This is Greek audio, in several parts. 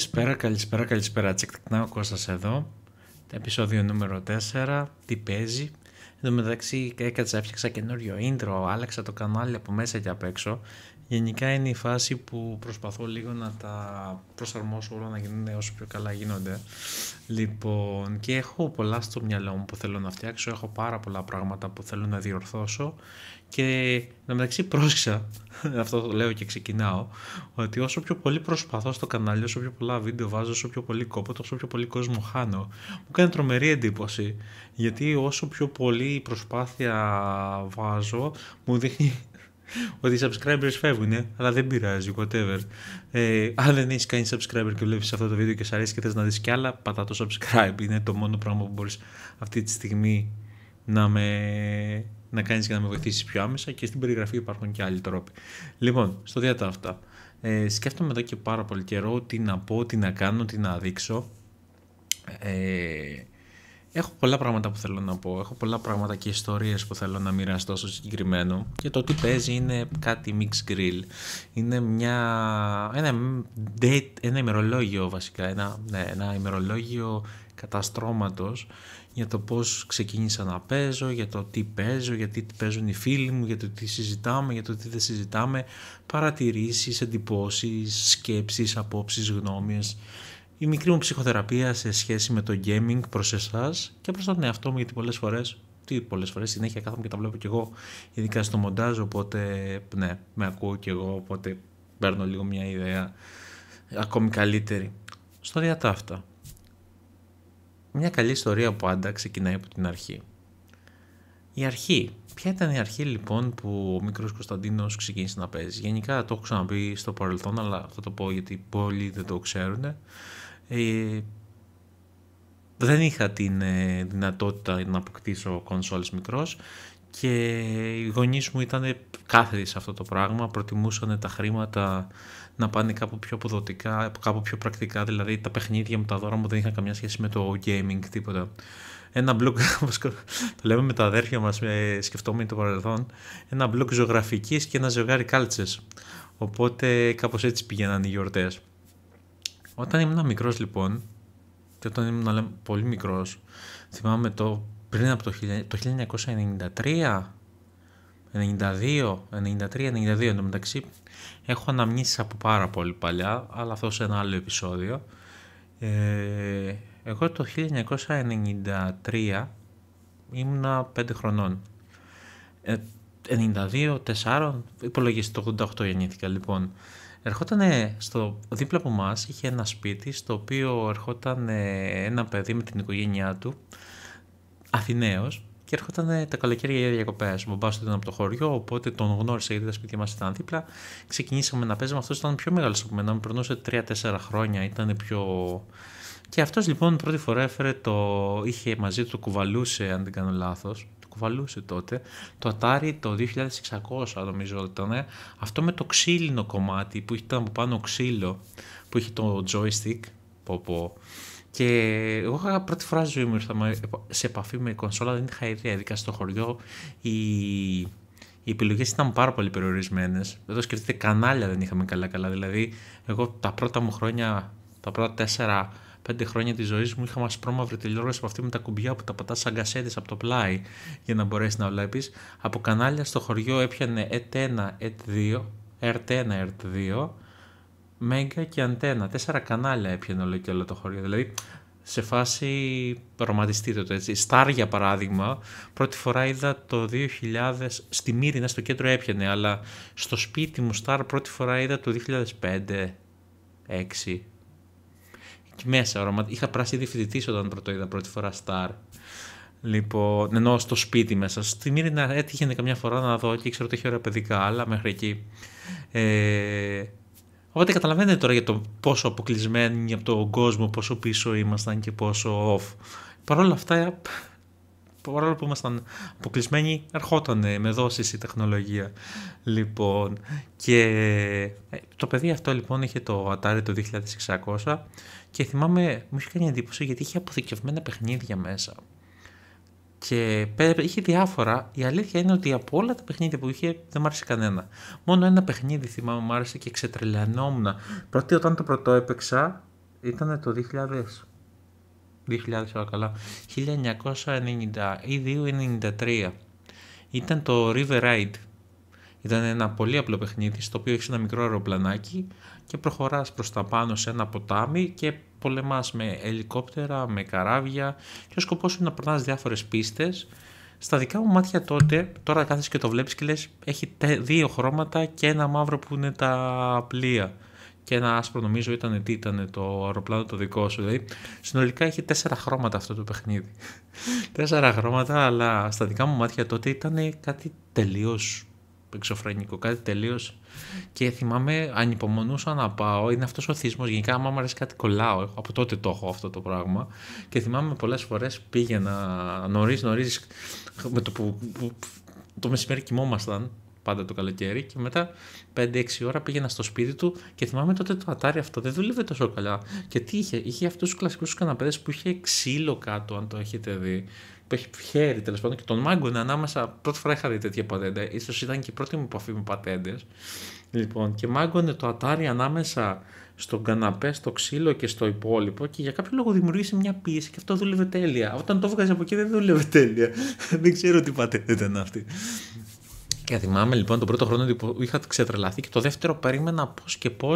Καλησπέρα, καλησπέρα, καλησπέρα. Τσεκτικνά ο Κώστας εδώ. επεισόδιο νούμερο 4. Τι παίζει. Εν τω μεταξύ έκατσα, έφτιαξα καινούριο intro, άλλαξα το κανάλι από μέσα και απ' έξω. Γενικά είναι η φάση που προσπαθώ λίγο να τα προσαρμόσω όλα να γίνουν όσο πιο καλά γίνονται. Λοιπόν, και έχω πολλά στο μυαλό μου που θέλω να φτιάξω, έχω πάρα πολλά πράγματα που θέλω να διορθώσω και να μεταξύ πρόσεξα, αυτό το λέω και ξεκινάω, ότι όσο πιο πολύ προσπαθώ στο κανάλι, όσο πιο πολλά βίντεο βάζω, όσο πιο πολύ κόπο, όσο πιο πολύ κόσμο χάνω. Μου κάνει τρομερή εντύπωση, γιατί όσο πιο πολύ προσπάθεια βάζω, μου δείχνει ότι οι subscribers φεύγουν, αλλά δεν πειράζει, whatever. Ε, αν δεν έχεις κάνει subscriber και βλέπεις αυτό το βίντεο και σου αρέσει και θες να δεις κι άλλα, πατά το subscribe. Είναι το μόνο πράγμα που μπορείς αυτή τη στιγμή να, με, να κάνεις και να με βοηθήσεις πιο άμεσα και στην περιγραφή υπάρχουν και άλλοι τρόποι. Λοιπόν, στο διάτα αυτά. Ε, σκέφτομαι εδώ και πάρα πολύ καιρό τι να πω, τι να κάνω, τι να δείξω. Ε, Έχω πολλά πράγματα που θέλω να πω. Έχω πολλά πράγματα και ιστορίες που θέλω να μοιραστώ στο συγκεκριμένο. Και το τι παίζει είναι κάτι mix grill. Είναι μια, ένα, date, ημερολόγιο βασικά. Ένα, ναι, ένα ημερολόγιο καταστρώματος για το πώς ξεκίνησα να παίζω, για το τι παίζω, γιατί τι παίζουν οι φίλοι μου, για το τι συζητάμε, για το τι δεν συζητάμε, παρατηρήσεις, εντυπωσει, σκέψεις, απόψεις, γνώμες η μικρή μου ψυχοθεραπεία σε σχέση με το gaming προς εσάς και προς τον εαυτό μου, γιατί πολλές φορές. Τι πολλές φορές συνέχεια κάθομαι και τα βλέπω κι εγώ, ειδικά στο μοντάζ. Οπότε ναι, με ακούω κι εγώ. Οπότε παίρνω λίγο μια ιδέα ακόμη καλύτερη. Στο διατάφτα. Μια καλή ιστορία που πάντα ξεκινάει από την αρχή. Η αρχή. Ποια ήταν η αρχή λοιπόν που ο μικρός Κωνσταντίνος ξεκίνησε να παίζει. Γενικά το έχω ξαναπεί στο παρελθόν, αλλά θα το πω γιατί πολλοί δεν το ξέρουν. Ε, δεν είχα την ε, δυνατότητα να αποκτήσω κονσόλες μικρός και οι γονείς μου ήταν κάθετοι σε αυτό το πράγμα, προτιμούσαν τα χρήματα να πάνε κάπου πιο αποδοτικά, κάπου πιο πρακτικά, δηλαδή τα παιχνίδια μου, τα δώρα μου δεν είχαν καμιά σχέση με το gaming, τίποτα. Ένα μπλοκ, το λέμε με τα αδέρφια μας, ε, το παρελθόν, ένα μπλοκ ζωγραφικής και ένα ζευγάρι κάλτσες. Οπότε κάπως έτσι πηγαίναν οι γιορτές. Όταν ήμουν μικρός λοιπόν, και όταν ήμουν πολύ μικρός, θυμάμαι το πριν από το, 1993, 92, 93, 92 έχω αναμνήσεις από πάρα πολύ παλιά αλλά αυτό σε ένα άλλο επεισόδιο ε, εγώ το 1993 ήμουνα 5 χρονών ε, 92, 4, υπολογίστε το 88 γεννήθηκα λοιπόν. Ερχόταν στο δίπλα από εμά, είχε ένα σπίτι στο οποίο ερχόταν ένα παιδί με την οικογένειά του, Αθηναίος, και έρχονταν τα καλοκαίρια για διακοπές. Ο ήταν από το χωριό, οπότε τον γνώρισε γιατί τα σπίτια μας ήταν δίπλα. Ξεκινήσαμε να παίζουμε. Αυτός ήταν πιο μεγάλος από εμένα, μου περνούσε 3-4 χρόνια, ήταν πιο. Και αυτός λοιπόν πρώτη φορά έφερε το. είχε μαζί του, το κουβαλούσε, αν δεν κάνω λάθος κουβαλούσε τότε. Το Atari το 2600 νομίζω ήταν. Αυτό με το ξύλινο κομμάτι που ήταν από πάνω ξύλο που είχε το joystick. Πω, Και εγώ είχα πρώτη φορά ζωή μου ήρθα σε επαφή με κονσόλα, δεν είχα ιδέα. Ειδικά στο χωριό οι, οι επιλογές ήταν πάρα πολύ περιορισμένες. εδώ σκεφτείτε, κανάλια δεν είχαμε καλά-καλά. Δηλαδή, εγώ τα πρώτα μου χρόνια, τα πρώτα τέσσερα πέντε χρόνια της ζωής μου είχα πρόμαυρη τηλεόραση από αυτή με τα κουμπιά που τα πατάς σαν κασέτες από το πλάι για να μπορέσεις να βλέπεις. Από κανάλια στο χωριό έπιανε ET1, ET2, RT1, RT2, Μέγκα και Αντένα. Τέσσερα κανάλια έπιανε όλο και όλο το χωριό. Δηλαδή σε φάση ρομαντιστήριο το έτσι. Στάρ για παράδειγμα, πρώτη φορά είδα το 2000, στη Μύρινα στο κέντρο έπιανε, αλλά στο σπίτι μου Στάρ πρώτη φορά είδα το 2005, 6, μέσα Είχα πράσει φοιτητής όταν πρώτο πρώτη φορά Star. Λοιπόν, ενώ στο σπίτι μέσα. Στη Μύρινα έτυχε καμιά φορά να δω και ξέρω ότι έχει ωραία παιδικά, αλλά μέχρι εκεί. Ε, Οπότε καταλαβαίνετε τώρα για το πόσο αποκλεισμένοι από τον κόσμο, πόσο πίσω ήμασταν και πόσο off. Παρ' όλα αυτά παρόλο που ήμασταν αποκλεισμένοι, ερχόταν με δόσεις η τεχνολογία. Λοιπόν, και ε, το παιδί αυτό λοιπόν είχε το Atari το 2600 και θυμάμαι, μου είχε κάνει εντύπωση γιατί είχε αποθηκευμένα παιχνίδια μέσα. Και είχε διάφορα. Η αλήθεια είναι ότι από όλα τα παιχνίδια που είχε δεν μ' άρεσε κανένα. Μόνο ένα παιχνίδι θυμάμαι μου άρεσε και ξετρελανόμουν. Πρώτη όταν το πρωτό έπαιξα ήταν το 2000. 2000 όλα καλά, 1990 ή 293. Ήταν το River Ride. Ήταν ένα πολύ απλό παιχνίδι στο οποίο έχεις ένα μικρό αεροπλανάκι και προχωράς προς τα πάνω σε ένα ποτάμι και πολεμάς με ελικόπτερα, με καράβια και ο σκοπός είναι να περνάς διάφορες πίστες. Στα δικά μου μάτια τότε, τώρα κάθεσαι και το βλέπεις και λες έχει δύο χρώματα και ένα μαύρο που είναι τα πλοία και ένα άσπρο νομίζω ήταν τι ήταν το αεροπλάνο το δικό σου. Δηλαδή, συνολικά είχε τέσσερα χρώματα αυτό το παιχνίδι. τέσσερα χρώματα, αλλά στα δικά μου μάτια τότε ήταν κάτι τελείως εξωφρενικό, κάτι τελείως. Και θυμάμαι, ανυπομονούσα να πάω. Είναι αυτός ο θυσμό. Γενικά, άμα μου αρέσει κάτι, κολλάω. Από τότε το έχω αυτό το πράγμα. Και θυμάμαι πολλές φορές πήγαινα νωρίς, νωρίς, με το που το μεσημέρι κοιμόμασταν πάντα το καλοκαίρι και μετά 5-6 ώρα πήγαινα στο σπίτι του και θυμάμαι τότε το ατάρι αυτό δεν δούλευε τόσο καλά. Και τι είχε, είχε αυτούς τους κλασικούς καναπέδες που είχε ξύλο κάτω, αν το έχετε δει. Που έχει χέρι τέλος πάντων και τον μάγκωνε ανάμεσα. Πρώτη φορά είχα δει τέτοια πατέντα. σω ήταν και η πρώτη μου επαφή με πατέντες. Λοιπόν, και μάγκωνε το ατάρι ανάμεσα στον καναπέ, στο ξύλο και στο υπόλοιπο και για κάποιο λόγο δημιουργήσε μια πίεση και αυτό δούλευε τέλεια. Όταν το βγάζει από εκεί δεν δούλευε τέλεια. δεν ξέρω τι πατέντα ήταν αυτή. Και θυμάμαι λοιπόν τον πρώτο χρόνο που είχα ξετρελαθεί και το δεύτερο περίμενα πώς και πώς.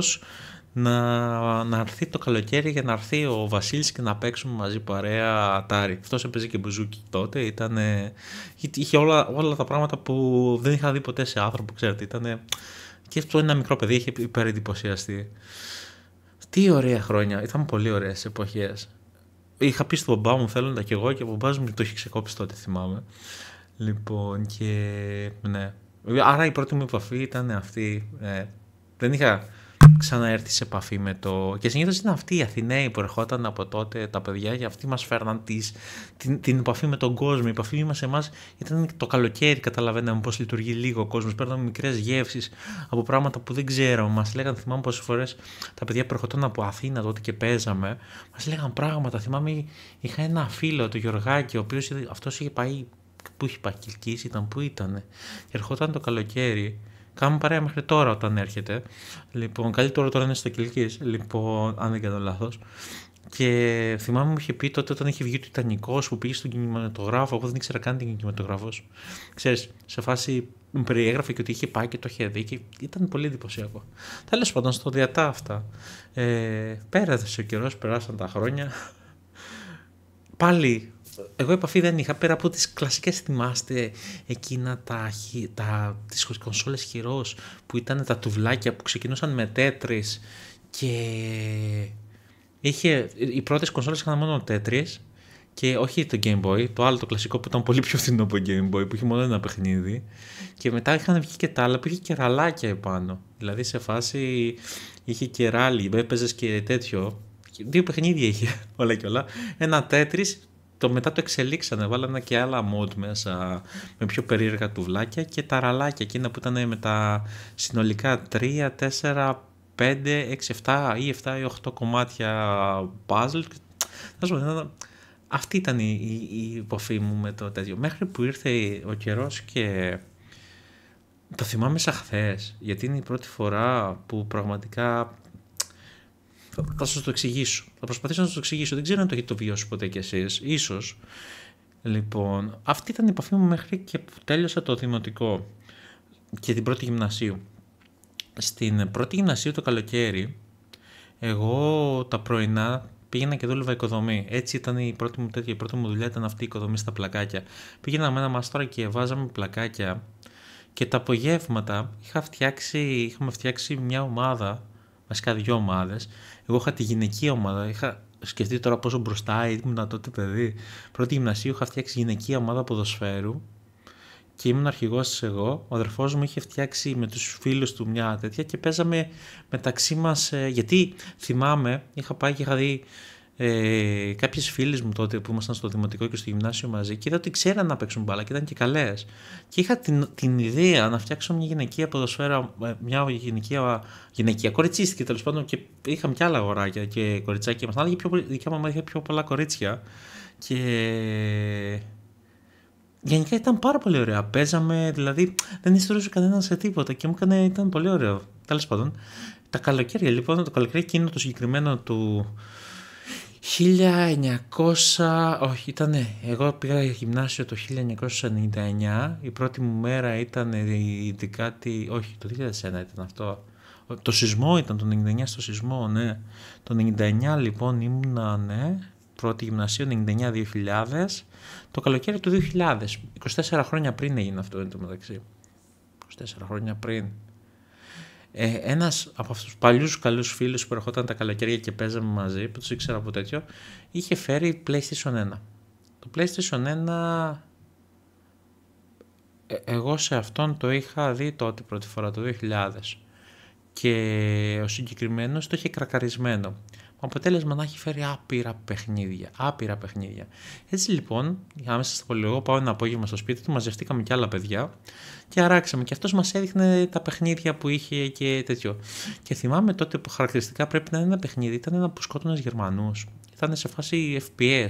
να, να έρθει το καλοκαίρι για να έρθει ο Βασίλης και να παίξουμε μαζί παρέα τάρι. Αυτός έπαιζε και μπουζούκι τότε, ήταν, είχε όλα, όλα τα πράγματα που δεν είχα δει ποτέ σε άνθρωπο, ξέρετε, ήταν και αυτό ένα μικρό παιδί, είχε υπερεντυπωσιαστεί. Τι ωραία χρόνια, ήταν πολύ ωραίες εποχές. Είχα πει στον μπαμπά μου θέλοντα και εγώ και ο μπαμπάς μου το είχε ξεκόψει τότε θυμάμαι. Λοιπόν και ναι, Άρα η πρώτη μου επαφή ήταν αυτή. Ε, δεν είχα ξαναέρθει σε επαφή με το. Και συνήθως ήταν αυτοί οι Αθηναίοι που ερχόταν από τότε τα παιδιά και αυτοί μας φέρναν τις, την, την επαφή με τον κόσμο. Η επαφή μας εμάς ήταν το καλοκαίρι, καταλαβαίναμε πώς λειτουργεί λίγο ο κόσμος. Παίρναμε μικρές γεύσεις από πράγματα που δεν ξέρω. Μας λέγανε, θυμάμαι πόσες φορές τα παιδιά που ερχόταν από Αθήνα τότε και παίζαμε. Μας λέγανε πράγματα. Θυμάμαι είχα ένα φίλο, το Γιωργάκη, ο οποίος αυτός είχε πάει που είχε παχυλκίσει ήταν, που ήταν. ερχόταν το καλοκαίρι. Κάμε παρέα μέχρι τώρα όταν έρχεται. Λοιπόν, καλύτερο τώρα είναι στο Κυλκής. λοιπόν, αν δεν κάνω λάθος. Και θυμάμαι μου είχε πει τότε όταν είχε βγει το Ιτανικό που πήγε στον κινηματογράφο. Εγώ δεν ήξερα καν την κινηματογράφος. Ξέρεις, σε φάση μου περιέγραφε και ότι είχε πάει και το είχε δει και ήταν πολύ εντυπωσιακό. Τέλος πάντων, στο διατά αυτά. Ε, πέρασε ο καιρός, περάσαν τα χρόνια. Πάλι εγώ επαφή δεν είχα πέρα από τις κλασικές θυμάστε εκείνα τα, τα, τις κονσόλες χειρός που ήταν τα τουβλάκια που ξεκινούσαν με τέτρις και είχε, οι πρώτες κονσόλες είχαν μόνο τέτρις και όχι το Game Boy, το άλλο το κλασικό που ήταν πολύ πιο φθηνό από Game Boy που είχε μόνο ένα παιχνίδι και μετά είχαν βγει και τα άλλα που είχε και ραλάκια επάνω δηλαδή σε φάση είχε και ράλι, και τέτοιο δύο παιχνίδια είχε όλα και όλα. Ένα τέτρις το, μετά το εξελίξανε, βάλανε και άλλα mod μέσα με πιο περίεργα τουβλάκια και τα ραλάκια εκείνα που ήταν με τα συνολικά 3, 4, 5, 6, 7 ή 7 ή 8 κομμάτια puzzle. Αυτή ήταν η, η, η υποφή μου με το τέτοιο. Μέχρι που ήρθε ο καιρός και το θυμάμαι σαν χθες, γιατί είναι η πρώτη φορά που πραγματικά θα σας το εξηγήσω. Θα προσπαθήσω να σας το εξηγήσω. Δεν ξέρω αν το έχετε το βιώσει ποτέ κι εσείς. σω. Λοιπόν, αυτή ήταν η επαφή μου μέχρι και που τέλειωσα το δημοτικό και την πρώτη γυμνασίου. Στην πρώτη γυμνασίου το καλοκαίρι, εγώ τα πρωινά πήγαινα και δούλευα οικοδομή. Έτσι ήταν η πρώτη μου τέτοια, η πρώτη μου δουλειά ήταν αυτή η οικοδομή στα πλακάκια. Πήγαινα με ένα μαστόρα και βάζαμε πλακάκια και τα απογεύματα είχα φτιάξει, είχαμε φτιάξει μια ομάδα βασικά δύο ομάδες. Εγώ είχα τη γυναική ομάδα. Είχα σκεφτεί τώρα πόσο μπροστά ήμουν τότε παιδί. Πρώτη γυμνασίου είχα φτιάξει γυναική ομάδα ποδοσφαίρου και ήμουν αρχηγός εγώ. Ο αδερφός μου είχε φτιάξει με τους φίλους του μια τέτοια και παίζαμε μεταξύ μας. Ε, γιατί θυμάμαι, είχα πάει και είχα δει ε, κάποιες φίλες μου τότε που ήμασταν στο δημοτικό και στο γυμνάσιο μαζί και είδα ότι ξέραν να παίξουν μπάλα και ήταν και καλές. Και είχα την, την ιδέα να φτιάξω μια γυναικεία ποδοσφαίρα, ε, μια γυναικεία, γυναικεία κοριτσίστηκε τέλος πάντων. Και είχαμε και άλλα αγοράκια και κοριτσάκια μα. Αλλά είχε πιο, δικιά μου είχε πιο πολλά κορίτσια. Και γενικά ήταν πάρα πολύ ωραία. Παίζαμε, δηλαδή δεν ιστορούσε κανένα σε τίποτα και μου έκανε, ήταν πολύ ωραίο. Τέλος πάντων, τα καλοκαίρια λοιπόν, το καλοκαίρι εκείνο το συγκεκριμένο του 1900, όχι ήταν, εγώ πήγα γυμνάσιο το 1999, η πρώτη μου μέρα ήταν η όχι το 2001 ήταν αυτό, το σεισμό ήταν το 99 στο σεισμό, ναι. Το 99 λοιπόν ήμουνα, ναι, πρώτη γυμνασίου, 99-2000, το καλοκαίρι του 2000, 24 χρόνια πριν έγινε αυτό εν τω μεταξύ. 24 χρόνια πριν. Ε, Ένας από αυτούς του παλιούς καλούς φίλους που ερχόταν τα καλοκαίρια και παίζαμε μαζί, που τους ήξερα από τέτοιο, είχε φέρει PlayStation 1. Το PlayStation 1 ε, εγώ σε αυτόν το είχα δει τότε πρώτη φορά το 2000 και ο συγκεκριμένος το είχε κρακαρισμένο με αποτέλεσμα να έχει φέρει άπειρα παιχνίδια. Άπειρα παιχνίδια. Έτσι λοιπόν, άμεσα στο πολυλογό πάω ένα απόγευμα στο σπίτι του, μαζευτήκαμε και άλλα παιδιά και αράξαμε. Και αυτός μας έδειχνε τα παιχνίδια που είχε και τέτοιο. Και θυμάμαι τότε που χαρακτηριστικά πρέπει να είναι ένα παιχνίδι, ήταν ένα που σκότωνες Γερμανούς. Ήταν σε φάση FPS.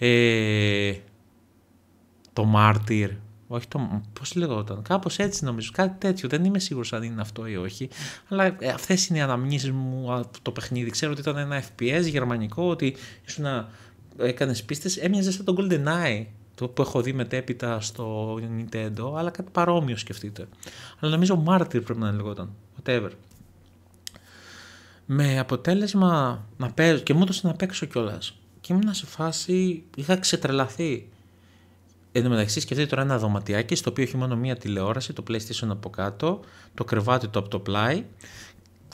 Ε, το Μάρτυρ, όχι το. Πώς λεγόταν. Κάπως έτσι νομίζω. Κάτι τέτοιο. Δεν είμαι σίγουρος αν είναι αυτό ή όχι. Αλλά ε, αυτές είναι οι αναμνήσεις μου από το παιχνίδι. Ξέρω ότι ήταν ένα FPS γερμανικό, ότι ήσουν να έκανες πίστες. Έμοιαζες σαν τον GoldenEye το που έχω δει μετέπειτα στο Nintendo, αλλά κάτι παρόμοιο σκεφτείτε. Αλλά νομίζω Martyr πρέπει να λεγόταν. Whatever. Με αποτέλεσμα να παίζω και μου έδωσε να παίξω κιόλας. Και ήμουν σε φάση, είχα ξετρελαθεί. Εν τω μεταξύ, σκεφτείτε τώρα ένα δωματιάκι στο οποίο έχει μόνο μία τηλεόραση, το PlayStation από κάτω, το κρεβάτι του από το πλάι.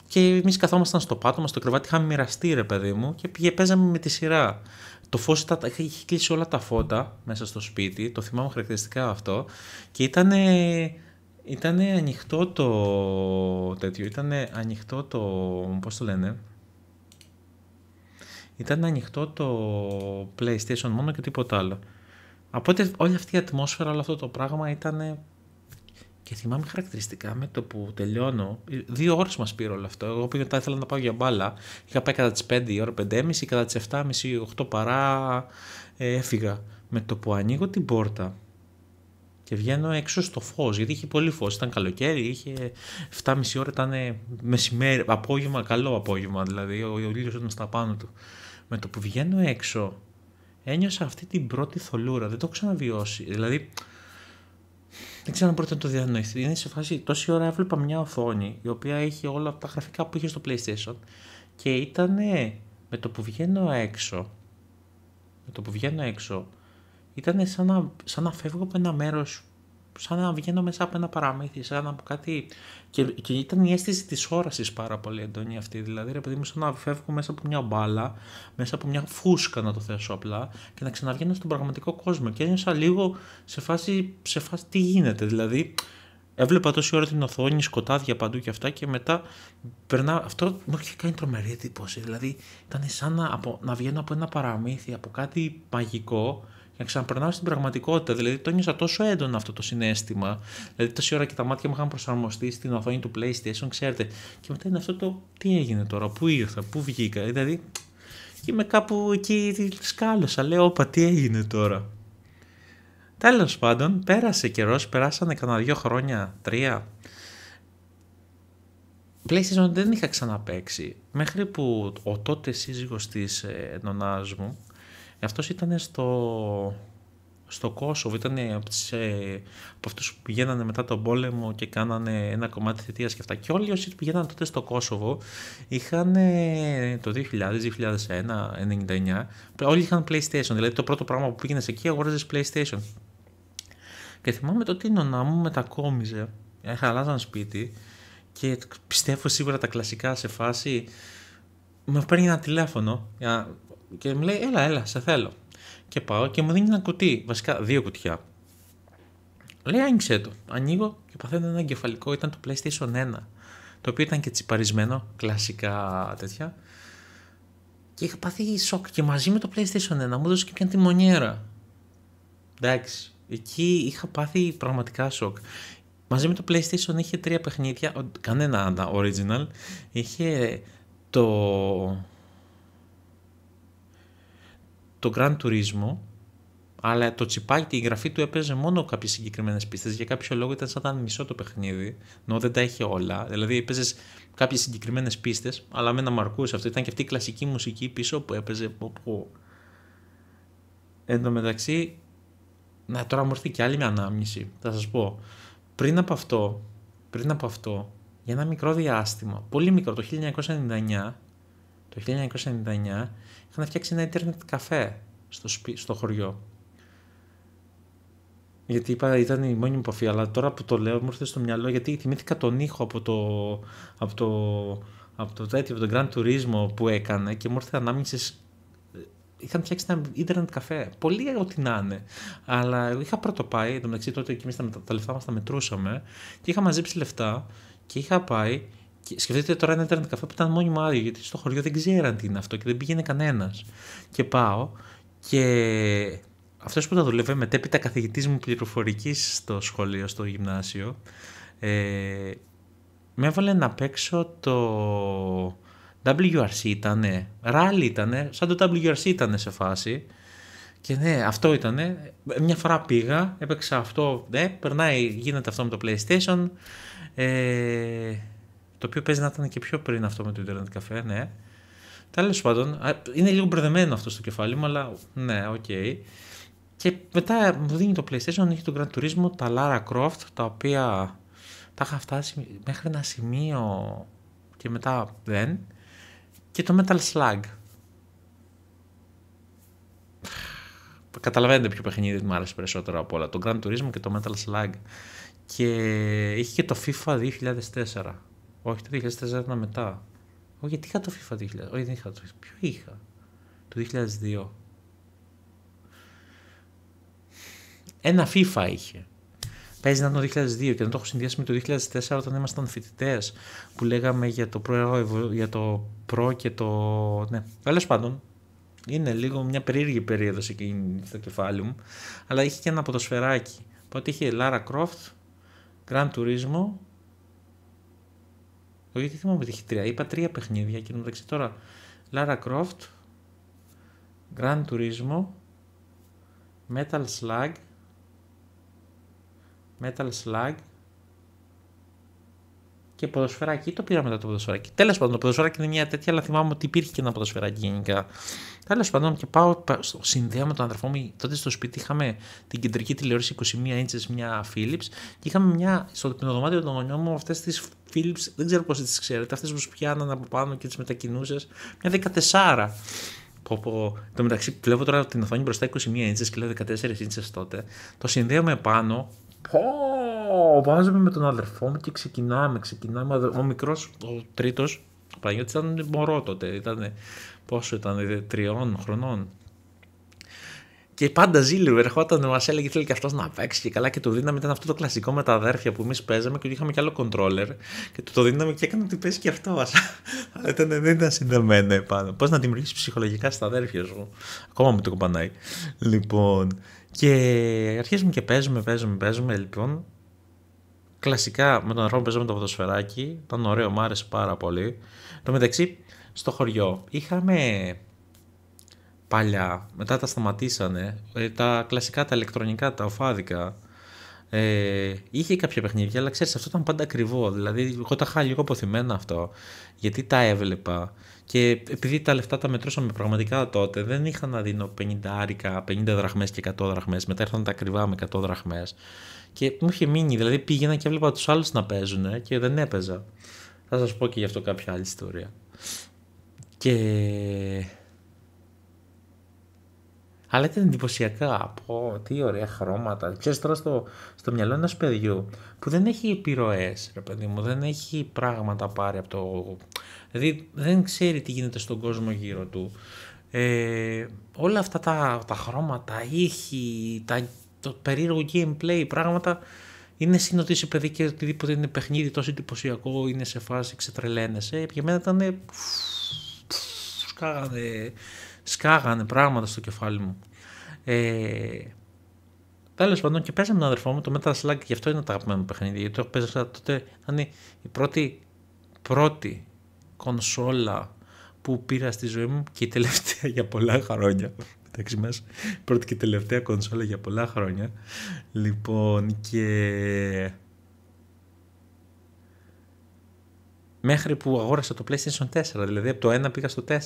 Και εμείς καθόμασταν στο πάτωμα στο κρεβάτι είχαμε μοιραστεί ρε παιδί μου και πήγε, παίζαμε με τη σειρά. Το φως είχε κλείσει όλα τα φώτα μέσα στο σπίτι, το θυμάμαι χαρακτηριστικά αυτό. Και ήταν. Ήτανε ανοιχτό το τέτοιο, ήταν ανοιχτό το, πώς το λένε, ήταν ανοιχτό το PlayStation μόνο και τίποτα άλλο. Οπότε όλη αυτή η ατμόσφαιρα, όλο αυτό το πράγμα ήταν. Και θυμάμαι χαρακτηριστικά με το που τελειώνω. Ε, δύο ώρες μας πήρε όλο αυτό. Εγώ πήγα, ήθελα να πάω για μπάλα. Είχα πάει κατά τις 5 η ώρα, 5.30, κατά τις 7.30, 8 παρά ε, έφυγα. Με το που ανοίγω την πόρτα και βγαίνω έξω στο φως, γιατί είχε πολύ φως. Ήταν καλοκαίρι, είχε 7.30 ώρα, ήταν μεσημέρι, απόγευμα, καλό απόγευμα δηλαδή. Ο ήλιος ήταν στα πάνω του. Με το που βγαίνω έξω ένιωσα αυτή την πρώτη θολούρα. Δεν το έχω ξαναβιώσει. Δηλαδή, δεν ξέρω αν μπορείτε να το διανοηθείτε. Είναι σε φάση τόση ώρα έβλεπα μια οθόνη η οποία είχε όλα τα γραφικά που είχε στο PlayStation και ήταν με το που βγαίνω έξω. Με το που βγαίνω έξω ήταν σαν να, σαν να φεύγω από ένα μέρος σαν να βγαίνω μέσα από ένα παραμύθι, σαν από κάτι. Και, και ήταν η αίσθηση της όρασης πάρα πολύ εντονή αυτή. Δηλαδή, ρε μου, σαν να φεύγω μέσα από μια μπάλα, μέσα από μια φούσκα να το θέσω απλά και να ξαναβγαίνω στον πραγματικό κόσμο. Και ένιωσα λίγο σε φάση, σε φάση τι γίνεται. Δηλαδή, έβλεπα τόση ώρα την οθόνη, σκοτάδια παντού και αυτά και μετά περνά... Αυτό μου είχε κάνει τρομερή εντύπωση. Δηλαδή, ήταν σαν να, να βγαίνω από ένα παραμύθι, από κάτι μαγικό να ξαναπερνάω στην πραγματικότητα. Δηλαδή το νιώσα τόσο έντονο αυτό το συνέστημα. Δηλαδή τόση ώρα και τα μάτια μου είχαν προσαρμοστεί στην οθόνη του PlayStation, ξέρετε. Και μετά είναι αυτό το τι έγινε τώρα, πού ήρθα, πού βγήκα. Δηλαδή είμαι κάπου εκεί, σκάλωσα. Λέω, όπα, τι έγινε τώρα. Τέλος πάντων, πέρασε καιρός, περάσανε κανένα δύο χρόνια, τρία. PlayStation δεν είχα ξαναπέξει. Μέχρι που ο τότε σύζυγος της ε, μου αυτός ήταν στο, στο Κόσοβο, ήταν από, τις, ε, αυτούς που πηγαίνανε μετά τον πόλεμο και κάνανε ένα κομμάτι θητείας και αυτά. Και όλοι όσοι πηγαίνανε τότε στο Κόσοβο είχαν το 2000, 2001, 99, όλοι είχαν PlayStation, δηλαδή το πρώτο πράγμα που πήγαινες εκεί αγόραζες PlayStation. Και θυμάμαι τότε η νονά μου μετακόμιζε, αλλάζαν σπίτι και πιστεύω σίγουρα τα κλασικά σε φάση με παίρνει ένα τηλέφωνο και μου λέει, έλα, έλα, σε θέλω. Και πάω και μου δίνει ένα κουτί, βασικά δύο κουτιά. Λέει, άνοιξε το. Ανοίγω και παθαίνω ένα εγκεφαλικό, ήταν το PlayStation 1. Το οποίο ήταν και τσιπαρισμένο, κλασικά τέτοια. Και είχα πάθει σοκ και μαζί με το PlayStation 1 μου έδωσε και πια τιμονιέρα. Εντάξει. Εκεί είχα πάθει πραγματικά σοκ. Μαζί με το PlayStation είχε τρία παιχνίδια, κανένα original. Είχε το το Grand Turismo, αλλά το τσιπάκι, η γραφή του έπαιζε μόνο κάποιες συγκεκριμένες πίστες. Για κάποιο λόγο ήταν σαν να ήταν μισό το παιχνίδι, ενώ δεν τα είχε όλα. Δηλαδή έπαιζες κάποιες συγκεκριμένες πίστες, αλλά με ένα μαρκούσε αυτό. Ήταν και αυτή η κλασική μουσική πίσω που έπαιζε. Εν τω μεταξύ, να τώρα μου έρθει και άλλη μια ανάμνηση. Θα σας πω. Πριν από αυτό, πριν από αυτό, για ένα μικρό διάστημα, πολύ μικρό, το 1999, το 1999 είχαν φτιάξει ένα ίντερνετ καφέ στο, στο χωριό. Γιατί είπα, ήταν η μόνη μου επαφή, αλλά τώρα που το λέω μου ήρθε στο μυαλό γιατί θυμήθηκα τον ήχο από το, από το, από το τέτοιο, από τον Grand Turismo που έκανε και μου ήρθε ανάμνησης. Ε, είχαν φτιάξει ένα ίντερνετ καφέ. Πολύ ε, ό,τι να είναι. Αλλά είχα πρώτο πάει, εν μεταξύ τότε και εμείς τα, τα λεφτά μας τα μετρούσαμε και είχα μαζέψει λεφτά και είχα πάει και σκεφτείτε τώρα ένα internet καφέ που ήταν μόνιμο άδειο, γιατί στο χωριό δεν ξέραν τι είναι αυτό και δεν πήγαινε κανένας. Και πάω και αυτός που τα δουλεύει μετέπειτα καθηγητής μου πληροφορικής στο σχολείο, στο γυμνάσιο, ε, με έβαλε να παίξω το. WRC ήτανε, rally ήτανε, σαν το WRC ήτανε σε φάση. Και ναι, αυτό ήτανε. Μια φορά πήγα, έπαιξα αυτό, ναι, περνάει, γίνεται αυτό με το PlayStation. Ε, το οποίο παίζει να ήταν και πιο πριν αυτό με το Ιντερνετ καφέ, ναι. Τέλος πάντων, είναι λίγο μπερδεμένο αυτό στο κεφάλι μου, αλλά ναι, οκ. Και μετά μου δίνει το PlayStation, έχει τον Gran Turismo, τα Lara Croft, τα οποία τα είχα φτάσει μέχρι ένα σημείο και μετά δεν. Και το Metal Slug. Καταλαβαίνετε ποιο παιχνίδι μου άρεσε περισσότερο από όλα. Το Gran Turismo και το Metal Slug. Και είχε και το FIFA 2004. Όχι, το 2004 ήταν μετά. Όχι, γιατί είχα το FIFA 2000. Όχι, δεν είχα το FIFA. Ποιο είχα. Το 2002. Ένα FIFA είχε. Παίζει να ήταν το 2002 και να το έχω συνδυάσει με το 2004 όταν ήμασταν φοιτητές που λέγαμε για το, προ, για το προ και το. Ναι. Τέλος πάντων, είναι λίγο μια περίεργη περίοδος εκείνη στο κεφάλι μου. Αλλά είχε και ένα ποδοσφαιράκι. Οπότε είχε Lara Croft, Grand Turismo, όχι, δεν θυμάμαι ότι έχει τρία. Είπα τρία παιχνίδια και μεταξύ τώρα. Lara Croft, Gran Turismo, Metal Slug, Metal Slug και ποδοσφαιράκι. Το πήρα μετά το ποδοσφαιράκι. Τέλος πάντων, το ποδοσφαιράκι είναι μια τέτοια, αλλά θυμάμαι ότι υπήρχε και ένα ποδοσφαιράκι γενικά. Τέλος πάντων, και πάω, συνδέω με τον αδερφό μου. Τότε στο σπίτι είχαμε την κεντρική τηλεόραση 21 inches, μια Philips, και είχαμε μια, στο δωμάτιο των γονιών μου αυτές τις Philips, δεν ξέρω πώς τις ξέρετε, αυτές που σου πιάνανε από πάνω και τις μετακινούσες, μια 14. Πω, Το μεταξύ, βλέπω τώρα την οθόνη μπροστά 21 inches και λέω 14 inches τότε. Το με πάνω. Πω, βάζομαι με τον αδερφό μου και ξεκινάμε. Ξεκινάμε. Ο μικρός, ο τρίτος, Παναγιώτης ήταν μωρό τότε, ήταν, πόσο ήταν, τριών χρονών. Και πάντα ζήλιο, ερχόταν, μας έλεγε θέλει και αυτός να παίξει και καλά και το δίναμε. Ήταν αυτό το κλασικό με τα αδέρφια που εμείς παίζαμε και είχαμε κι άλλο κοντρόλερ και του το δίναμε και έκανε ότι παίζει κι αυτό. Αλλά ήταν, δεν ήταν συνδεμένο επάνω. Πώ να δημιουργήσεις ψυχολογικά στα αδέρφια σου. Ακόμα με το κουμπανάει. Λοιπόν. Και αρχίζουμε και παίζουμε, παίζουμε, παίζουμε. Λοιπόν. Κλασικά με τον Ρώμη παίζαμε το ποδοσφαιράκι. Ήταν ωραίο, μου άρεσε πάρα πολύ. Το μεταξύ, στο χωριό είχαμε παλιά, μετά τα σταματήσανε, ε, τα κλασικά, τα ηλεκτρονικά, τα οφάδικα. Ε, είχε κάποια παιχνίδια, αλλά ξέρεις, αυτό ήταν πάντα ακριβό. Δηλαδή, εγώ τα είχα λίγο αποθυμένα αυτό, γιατί τα έβλεπα. Και επειδή τα λεφτά τα μετρούσαμε πραγματικά τότε, δεν είχα να δίνω 50 άρικα, 50 δραχμές και 100 δραχμές. Μετά ήρθαν τα ακριβά με 100 δραχμές. Και μου είχε μείνει, δηλαδή πήγαινα και έβλεπα τους άλλους να παίζουν και δεν έπαιζα. Θα σας πω και γι' αυτό κάποια άλλη ιστορία. Και... Αλλά ήταν εντυπωσιακά. πω, τι ωραία χρώματα. Ξέρεις τώρα στο, στο μυαλό ένα παιδιού που δεν έχει επιρροές, ρε μου, δεν έχει πράγματα πάρει από το... Δηλαδή δεν ξέρει τι γίνεται στον κόσμο γύρω του. Ε, όλα αυτά τα, τα χρώματα, ήχοι, τα, το περίεργο gameplay, πράγματα είναι συνοδήσει παιδί και οτιδήποτε είναι παιχνίδι τόσο εντυπωσιακό, είναι σε φάση ξετρελαίνεσαι. Για μένα ήταν. Σκάγανε, σκάγανε πράγματα στο κεφάλι μου. Ε, Τέλος πάντων, και παίζαμε τον αδερφό μου το Metal Slug, γι' αυτό είναι το αγαπημένο μου παιχνίδι. Γιατί το στα τότε, ήταν η πρώτη, πρώτη κονσόλα που πήρα στη ζωή μου και η τελευταία για πολλά χρόνια μας πρώτη και τελευταία κονσόλα για πολλά χρόνια λοιπόν και μέχρι που αγόρασα το PlayStation 4. Δηλαδή από το 1 πήγα στο 4.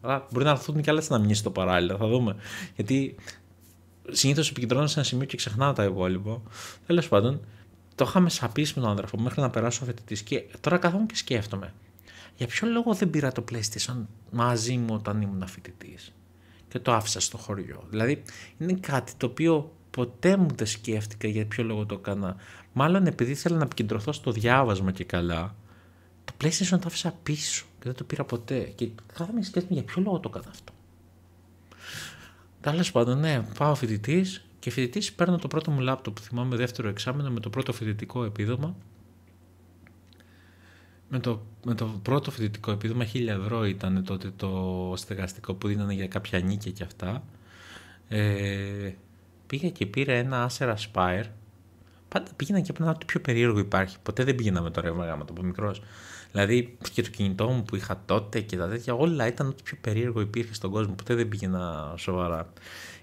Αλλά μπορεί να έρθουν και άλλε αναμνήσει το παράλληλα, θα δούμε. Γιατί συνήθως επικεντρώνω σε ένα σημείο και ξεχνάω τα υπόλοιπα. Τέλος πάντων, το είχαμε σαπίσει με τον άνθρωπο μέχρι να περάσω φοιτητή. Και τώρα καθόμουν και σκέφτομαι. Για ποιο λόγο δεν πήρα το PlayStation μαζί μου όταν ήμουν φοιτητής και το άφησα στο χωριό. Δηλαδή είναι κάτι το οποίο ποτέ μου δεν σκέφτηκα για ποιο λόγο το έκανα. Μάλλον επειδή ήθελα να επικεντρωθώ στο διάβασμα και καλά, το PlayStation το άφησα πίσω και δεν το πήρα ποτέ. Και κάθε μια σκέφτομαι για ποιο λόγο το έκανα αυτό. Τέλος πάντων, ναι, πάω φοιτητής και φοιτητής παίρνω το πρώτο μου που Θυμάμαι δεύτερο εξάμεινο με το πρώτο φοιτητικό επίδομα με το, με το πρώτο φοιτητικό επίδομα, 1000 ευρώ ήταν τότε το στεγαστικό που δίνανε για κάποια νίκη και αυτά. Ε, πήγα και πήρα ένα Acer Aspire. Πάντα πήγαινα και από ό,τι πιο περίεργο υπάρχει. Ποτέ δεν πήγαινα με το ρεύμα γάμα, το από μικρός. Δηλαδή και το κινητό μου που είχα τότε και τα τέτοια, όλα ήταν ό,τι πιο περίεργο υπήρχε στον κόσμο. Ποτέ δεν πήγαινα σοβαρά.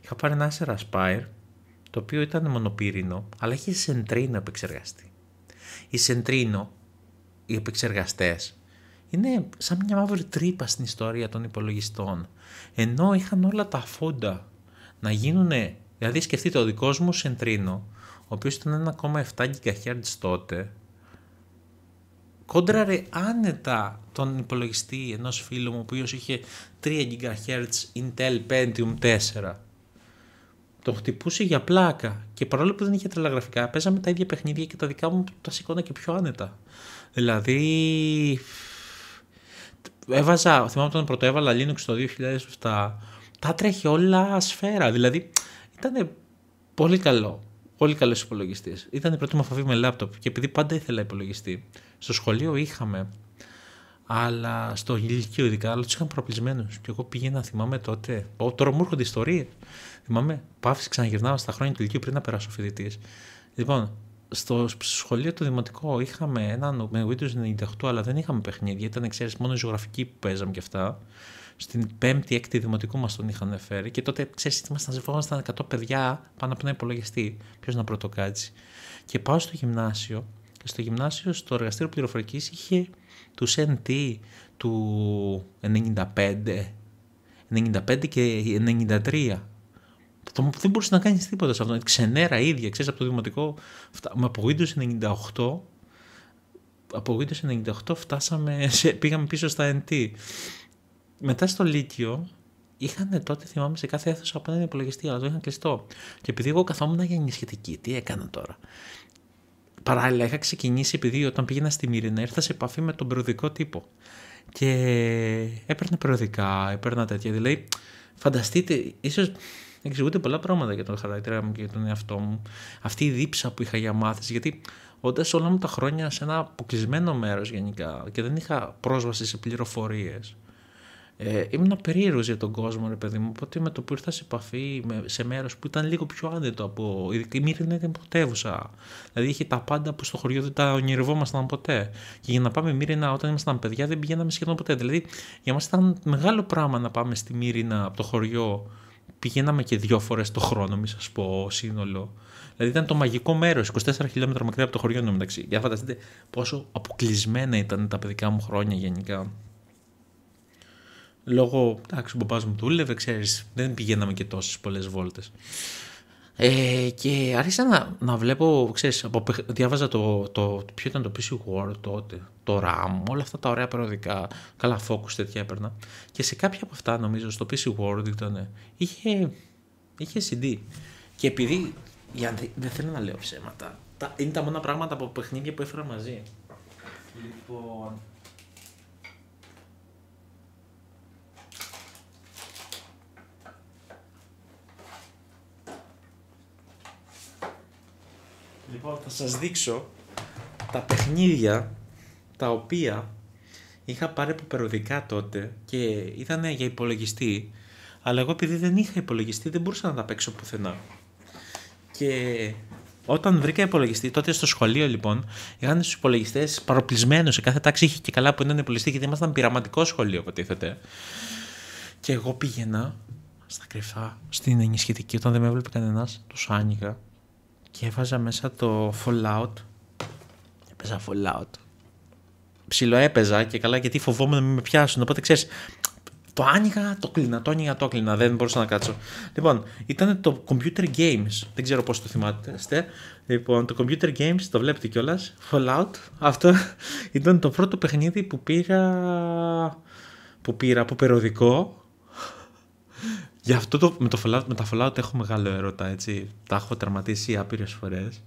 Είχα πάρει ένα Acer Aspire, το οποίο ήταν μονοπύρινο, αλλά είχε σεντρίνο επεξεργαστή. Η σεντρίνο οι επεξεργαστές είναι σαν μια μαύρη τρύπα στην ιστορία των υπολογιστών. Ενώ είχαν όλα τα φόντα να γίνουν, δηλαδή σκεφτείτε ο δικός μου Σεντρίνο, ο οποίος ήταν 1,7 GHz τότε, κόντραρε άνετα τον υπολογιστή ενός φίλου μου, ο οποίος είχε 3 GHz Intel Pentium 4. Το χτυπούσε για πλάκα και παρόλο που δεν είχε τρελαγραφικά, παίζαμε τα ίδια παιχνίδια και τα δικά μου τα σηκώνα και πιο άνετα. Δηλαδή, έβαζα, θυμάμαι όταν πρωτοέβαλα Linux το 2007, τα τρέχει όλα σφαίρα. Δηλαδή, ήταν πολύ καλό. Πολύ καλός υπολογιστής. Ήταν η πρώτη μου αφοβή με λάπτοπ και επειδή πάντα ήθελα υπολογιστή, στο σχολείο είχαμε. Αλλά στο ηλικίο ειδικά, αλλά τους είχαν προπλησμένου. Και εγώ πήγαινα, θυμάμαι τότε. τώρα μου έρχονται ιστορίες. Θυμάμαι, πάυση ξαναγυρνάω στα χρόνια του ηλικίου πριν να περάσω φοιτητής. Λοιπόν, στο σχολείο του δημοτικό είχαμε έναν με Windows 98, αλλά δεν είχαμε παιχνίδια. Ήταν, ξέρεις, μόνο ζωγραφική που παίζαμε κι αυτά. Στην 5η, 6η δημοτικού μας τον είχαν φέρει. Και τότε, ξέρεις, ήμασταν ζευγόμασταν 100 παιδιά πάνω από ένα υπολογιστή. Ποιος να πρωτοκάτσει. Και πάω στο γυμνάσιο. Και στο γυμνάσιο, στο εργαστήριο πληροφορικής, είχε τους NT του 95, 95 και 93 το, δεν μπορούσες να κάνεις τίποτα σε αυτό. Ξενέρα ίδια, ξέρεις από το δημοτικό. Με από 98. Από Windows 98 φτάσαμε, σε, πήγαμε πίσω στα NT. Μετά στο Λύκειο, είχαν τότε, θυμάμαι, σε κάθε αίθουσα από έναν υπολογιστή, αλλά το είχαν κλειστό. Και επειδή εγώ καθόμουν για ενισχυτική, τι έκανα τώρα. Παράλληλα, είχα ξεκινήσει επειδή όταν πήγαινα στη Μύρινα ήρθα σε επαφή με τον περιοδικό τύπο. Και έπαιρνα περιοδικά, έπαιρνα τέτοια. Δηλαδή, φανταστείτε, ίσως εξηγούνται πολλά πράγματα για τον χαρακτήρα μου και για τον εαυτό μου. Αυτή η δίψα που είχα για μάθηση, γιατί όντας όλα μου τα χρόνια σε ένα αποκλεισμένο μέρος γενικά και δεν είχα πρόσβαση σε πληροφορίες. Ε, ήμουν περίεργος για τον κόσμο, ρε παιδί μου. Οπότε με το που ήρθα σε επαφή με, σε μέρος που ήταν λίγο πιο άνετο από. Η Μύρνη ήταν πρωτεύουσα. Δηλαδή είχε τα πάντα που στο χωριό δεν τα ονειρευόμασταν ποτέ. Και για να πάμε Μύρινα όταν ήμασταν παιδιά δεν πηγαίναμε σχεδόν ποτέ. Δηλαδή για μας ήταν μεγάλο πράγμα να πάμε στη Μύρινα από το χωριό πηγαίναμε και δύο φορές το χρόνο, μη σας πω σύνολο. Δηλαδή ήταν το μαγικό μέρος, 24 χιλιόμετρα μακριά από το χωριό μου μεταξύ. Για φανταστείτε πόσο αποκλεισμένα ήταν τα παιδικά μου χρόνια γενικά. Λόγω, εντάξει, ο παπά μου δούλευε, ξέρεις, δεν πηγαίναμε και τόσες πολλές βόλτες. Ε, και άρχισα να, να βλέπω, ξέρεις, από, διάβαζα το, το, ποιο ήταν το PC World τότε, το RAM, όλα αυτά τα ωραία περιοδικά, καλά focus τέτοια έπαιρνα. Και σε κάποια από αυτά, νομίζω, στο PC World ήταν, είχε, είχε CD. Και επειδή, για, δεν θέλω να λέω ψέματα, τα, είναι τα μόνα πράγματα από παιχνίδια που έφερα μαζί. Λοιπόν, Λοιπόν, θα σας δείξω τα παιχνίδια τα οποία είχα πάρει από περιοδικά τότε και ήταν για υπολογιστή, αλλά εγώ επειδή δεν είχα υπολογιστή δεν μπορούσα να τα παίξω πουθενά. Και όταν βρήκα υπολογιστή, τότε στο σχολείο λοιπόν, είχαν στου υπολογιστές παροπλισμένους. Σε κάθε τάξη είχε και καλά που ήταν υπολογιστή, γιατί ήμασταν πειραματικό σχολείο, υποτίθεται. Και εγώ πήγαινα στα κρυφά, στην ενισχυτική, όταν δεν με έβλεπε κανένας, τους άνοιγα και έβαζα μέσα το Fallout. Έπαιζα Fallout. Ψιλο και καλά γιατί φοβόμουν να μην με πιάσουν. Οπότε ξέρεις, το άνοιγα, το κλείνα, το άνοιγα, το κλείνα. Δεν μπορούσα να κάτσω. Λοιπόν, ήταν το Computer Games. Δεν ξέρω πώς το θυμάστε. Λοιπόν, το Computer Games, το βλέπετε κιόλας. Fallout. Αυτό ήταν το πρώτο παιχνίδι που πήρα. Που πήρα από περιοδικό Γι' αυτό το, με, το Fallout, με τα έχω μεγάλο έρωτα, έτσι. Τα έχω τερματίσει άπειρες φορές.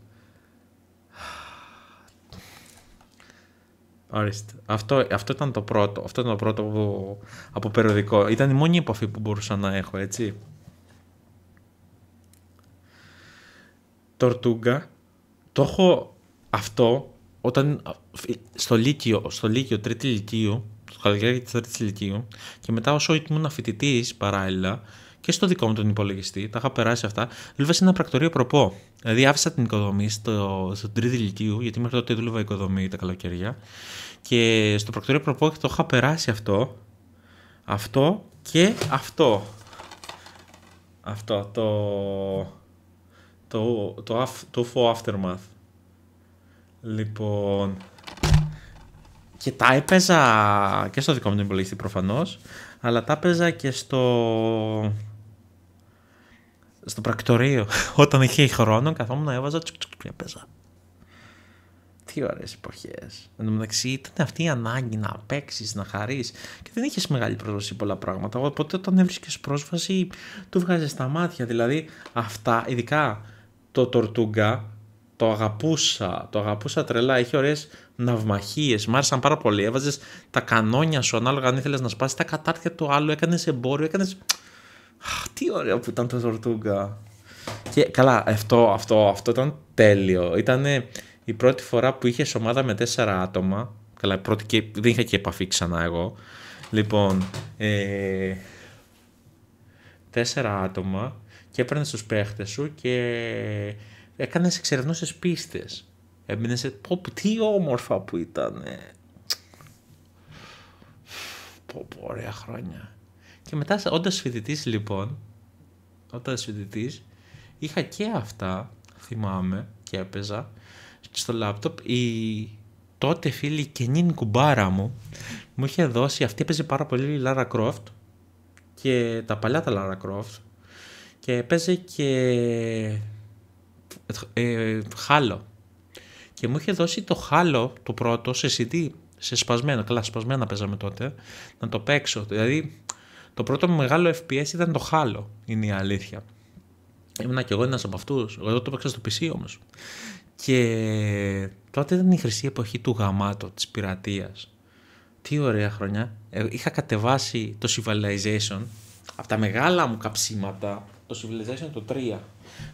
Ορίστε. Αυτό, αυτό ήταν το πρώτο. Αυτό ήταν το πρώτο από, από περιοδικό. Ήταν η μόνη επαφή που μπορούσα να έχω, έτσι. Τορτούγκα. Το έχω αυτό όταν στο Λύκειο, στο Λύκειο τρίτη Λυκείου, στο καλοκαίρι της τρίτη ηλικίου και μετά όσο ήμουν φοιτητής παράλληλα, και στο δικό μου τον υπολογιστή, τα είχα περάσει αυτά. Δούλευα σε ένα πρακτορείο προπό. Δηλαδή άφησα την οικοδομή στο, τρίτη ηλικίου, γιατί μέχρι τότε δούλευα οικοδομή τα καλοκαιριά. Και στο πρακτορείο προπό το είχα περάσει αυτό, αυτό και αυτό. Αυτό, το, το, το, το, UFO Aftermath. Λοιπόν, και τα έπαιζα και στο δικό μου τον υπολογιστή προφανώς, αλλά τα έπαιζα και στο στο πρακτορείο, όταν είχε χρόνο, καθόμουν να έβαζα και έπαιζα. Τι ωραίες εποχές. Εν τω μεταξύ ήταν αυτή η ανάγκη να παίξεις, να χαρείς και δεν είχες μεγάλη πρόσβαση σε πολλά πράγματα. Οπότε όταν έβρισκες πρόσβαση, του βγάζει τα μάτια. Δηλαδή αυτά, ειδικά το τορτούγκα, το αγαπούσα, το αγαπούσα τρελά. Είχε ωραίες ναυμαχίες, μ' άρεσαν πάρα πολύ. Έβαζες τα κανόνια σου ανάλογα αν ήθελες να σπάσεις τα κατάρτια του άλλου, έκανες εμπόριο, έκανες. Τι ωραία που ήταν το Τορτούγκα. Και καλά, αυτό, αυτό, αυτό ήταν τέλειο. Ήταν η πρώτη φορά που είχες ομάδα με τέσσερα άτομα. Καλά, πρώτη και, δεν είχα και επαφή ξανά εγώ. Λοιπόν, ε, τέσσερα άτομα και έπαιρνες τους παίχτες σου και έκανες εξερευνώσεις πίστες. Έμπαινε σε πω, τι όμορφα που ήταν. Πω, πω, ωραία χρόνια. Και μετά, όντας φοιτητής, λοιπόν, όταν φοιτητής, είχα και αυτά, θυμάμαι, και έπαιζα στο λάπτοπ. Η τότε φίλη Κενίν κουμπάρα μου μου είχε δώσει, αυτή έπαιζε πάρα πολύ Λάρα Κρόφτ και τα παλιά τα Λάρα Κρόφτ και έπαιζε και ε, Χάλο. Και μου είχε δώσει το Χάλο το πρώτο σε CD, σε σπασμένα, καλά σπασμένα παίζαμε τότε, να το παίξω. Δηλαδή το πρώτο μου μεγάλο FPS ήταν το Halo, είναι η αλήθεια. Ήμουνα κι εγώ ένας από αυτούς. Εγώ το έπαιξα στο PC όμως. Και τότε ήταν η χρυσή εποχή του γαμάτο, της πειρατείας. Τι ωραία χρονιά. Ε, είχα κατεβάσει το Civilization από τα μεγάλα μου καψίματα, το Civilization το 3.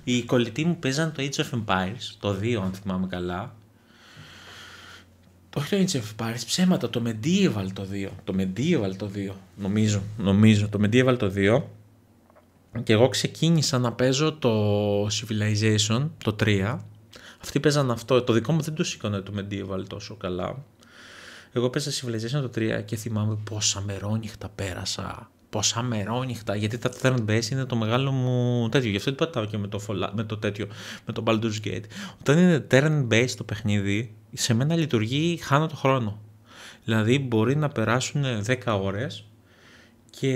Οι κολλητοί μου παίζαν το Age of Empires, το 2 αν θυμάμαι καλά, το of πάρεις, ψέματα, το Medieval το 2. Το Medieval το 2, νομίζω, νομίζω, το Medieval το 2. Και εγώ ξεκίνησα να παίζω το Civilization, το 3. Αυτοί παίζαν αυτό, το δικό μου δεν τους σήκωνε το Medieval τόσο καλά. Εγώ παίζα Civilization το 3 και θυμάμαι πόσα μερόνυχτα πέρασα πόσα μερόνυχτα, γιατί τα turn base είναι το μεγάλο μου τέτοιο. Γι' αυτό δεν πατάω και με το, με το τέτοιο, με το Baldur's Gate. Όταν είναι turn base το παιχνίδι, σε μένα λειτουργεί, χάνω το χρόνο. Δηλαδή μπορεί να περάσουν 10 ώρες. και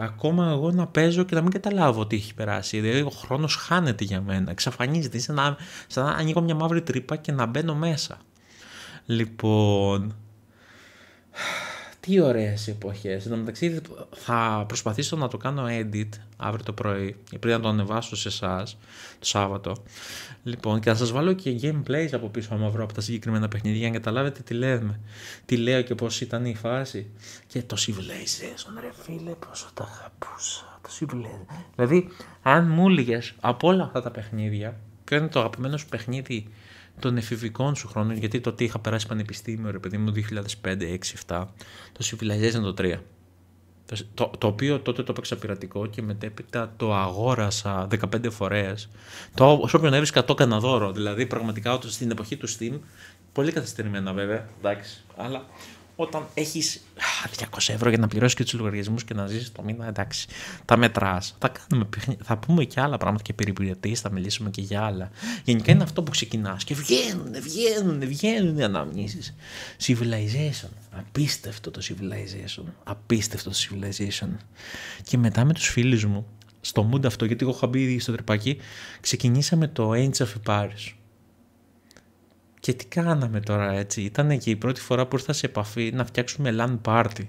ακόμα εγώ να παίζω και να μην καταλάβω τι έχει περάσει. Δηλαδή ο χρόνος χάνεται για μένα, εξαφανίζεται, σαν να, σαν να ανοίγω μια μαύρη τρύπα και να μπαίνω μέσα. Λοιπόν, τι ωραίες εποχές. Εν τω μεταξύ θα προσπαθήσω να το κάνω edit αύριο το πρωί, πριν να το ανεβάσω σε εσάς το Σάββατο. Λοιπόν, και θα σας βάλω και gameplays από πίσω άμα βρω από τα συγκεκριμένα παιχνίδια για να καταλάβετε τι λέμε. Τι λέω και πώς ήταν η φάση. Και το Civilization, ρε φίλε, πόσο τα αγαπούσα. Το Civilization. Δηλαδή, αν μου έλεγες από όλα αυτά τα παιχνίδια, ποιο είναι το αγαπημένο σου παιχνίδι των εφηβικών σου χρόνων, γιατί τότε είχα περάσει πανεπιστήμιο, ρε παιδί μου, 2005, 6, 7, το Civilization το 3. Το, το, οποίο τότε το έπαιξα πειρατικό και μετέπειτα το αγόρασα 15 φορές. Το σε όποιον έβρισκα το έκανα δώρο. Δηλαδή, πραγματικά στην εποχή του Steam, πολύ καθυστερημένα βέβαια, εντάξει, αλλά όταν έχεις 200 ευρώ για να πληρώσεις και τους λογαριασμούς και να ζήσεις το μήνα, εντάξει, τα μετράς. Θα, θα πούμε και άλλα πράγματα και περιπλοκή, θα μιλήσουμε και για άλλα. Γενικά είναι αυτό που ξεκινάς και βγαίνουν, βγαίνουν, βγαίνουν οι αναμνήσεις. Civilization. Απίστευτο το civilization. Απίστευτο το civilization. Και μετά με τους φίλους μου, στο mood αυτό, γιατί εγώ είχα μπει στο τρυπάκι, ξεκινήσαμε το Angel. of Paris. Και τι κάναμε τώρα έτσι. Ήταν και η πρώτη φορά που ήρθα σε επαφή να φτιάξουμε LAN party.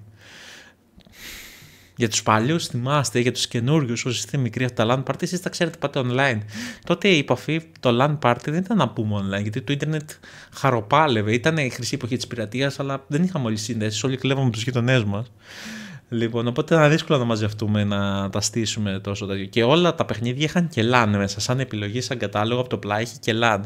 Για τους παλιούς θυμάστε, για τους καινούριους, όσοι είστε μικροί από τα LAN party, εσείς τα ξέρετε πάτε online. Τότε η επαφή, το LAN party δεν ήταν να πούμε online, γιατί το ίντερνετ χαροπάλευε. Ήταν η χρυσή εποχή της πειρατείας, αλλά δεν είχαμε όλοι σύνδεση, όλοι κλέβαμε τους γειτονές μας. Λοιπόν, οπότε ήταν δύσκολο να μαζευτούμε, να τα στήσουμε τόσο τέτοιο. Και όλα τα παιχνίδια είχαν και LAN μέσα. Σαν επιλογή, σαν κατάλογο από το πλάι είχε και LAN.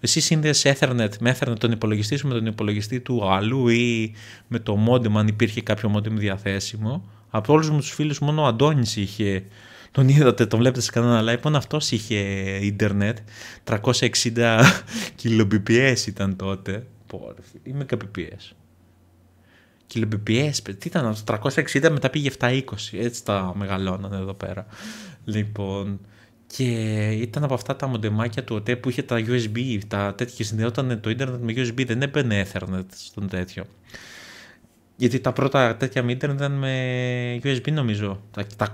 Εσύ σύνδεσαι Ethernet με Ethernet τον υπολογιστή σου με τον υπολογιστή του αλλού ή με το modem, αν υπήρχε κάποιο modem διαθέσιμο. Από όλους μου τους φίλους, μόνο ο Αντώνης είχε. Τον είδατε, τον βλέπετε σε κανένα live. Μόνο αυτός είχε ίντερνετ. 360 kbps ήταν τότε. Πόρφη. Είμαι kbps τι ήταν 360 μετά πήγε 720, έτσι τα μεγαλώνανε εδώ πέρα. Λοιπόν, και ήταν από αυτά τα μοντεμάκια του ΟΤΕ που είχε τα USB, τα τέτοια συνδεόταν το ίντερνετ με USB, δεν έπαινε Ethernet στον τέτοιο. Γιατί τα πρώτα τέτοια με ίντερνετ ήταν με USB νομίζω, τα, τα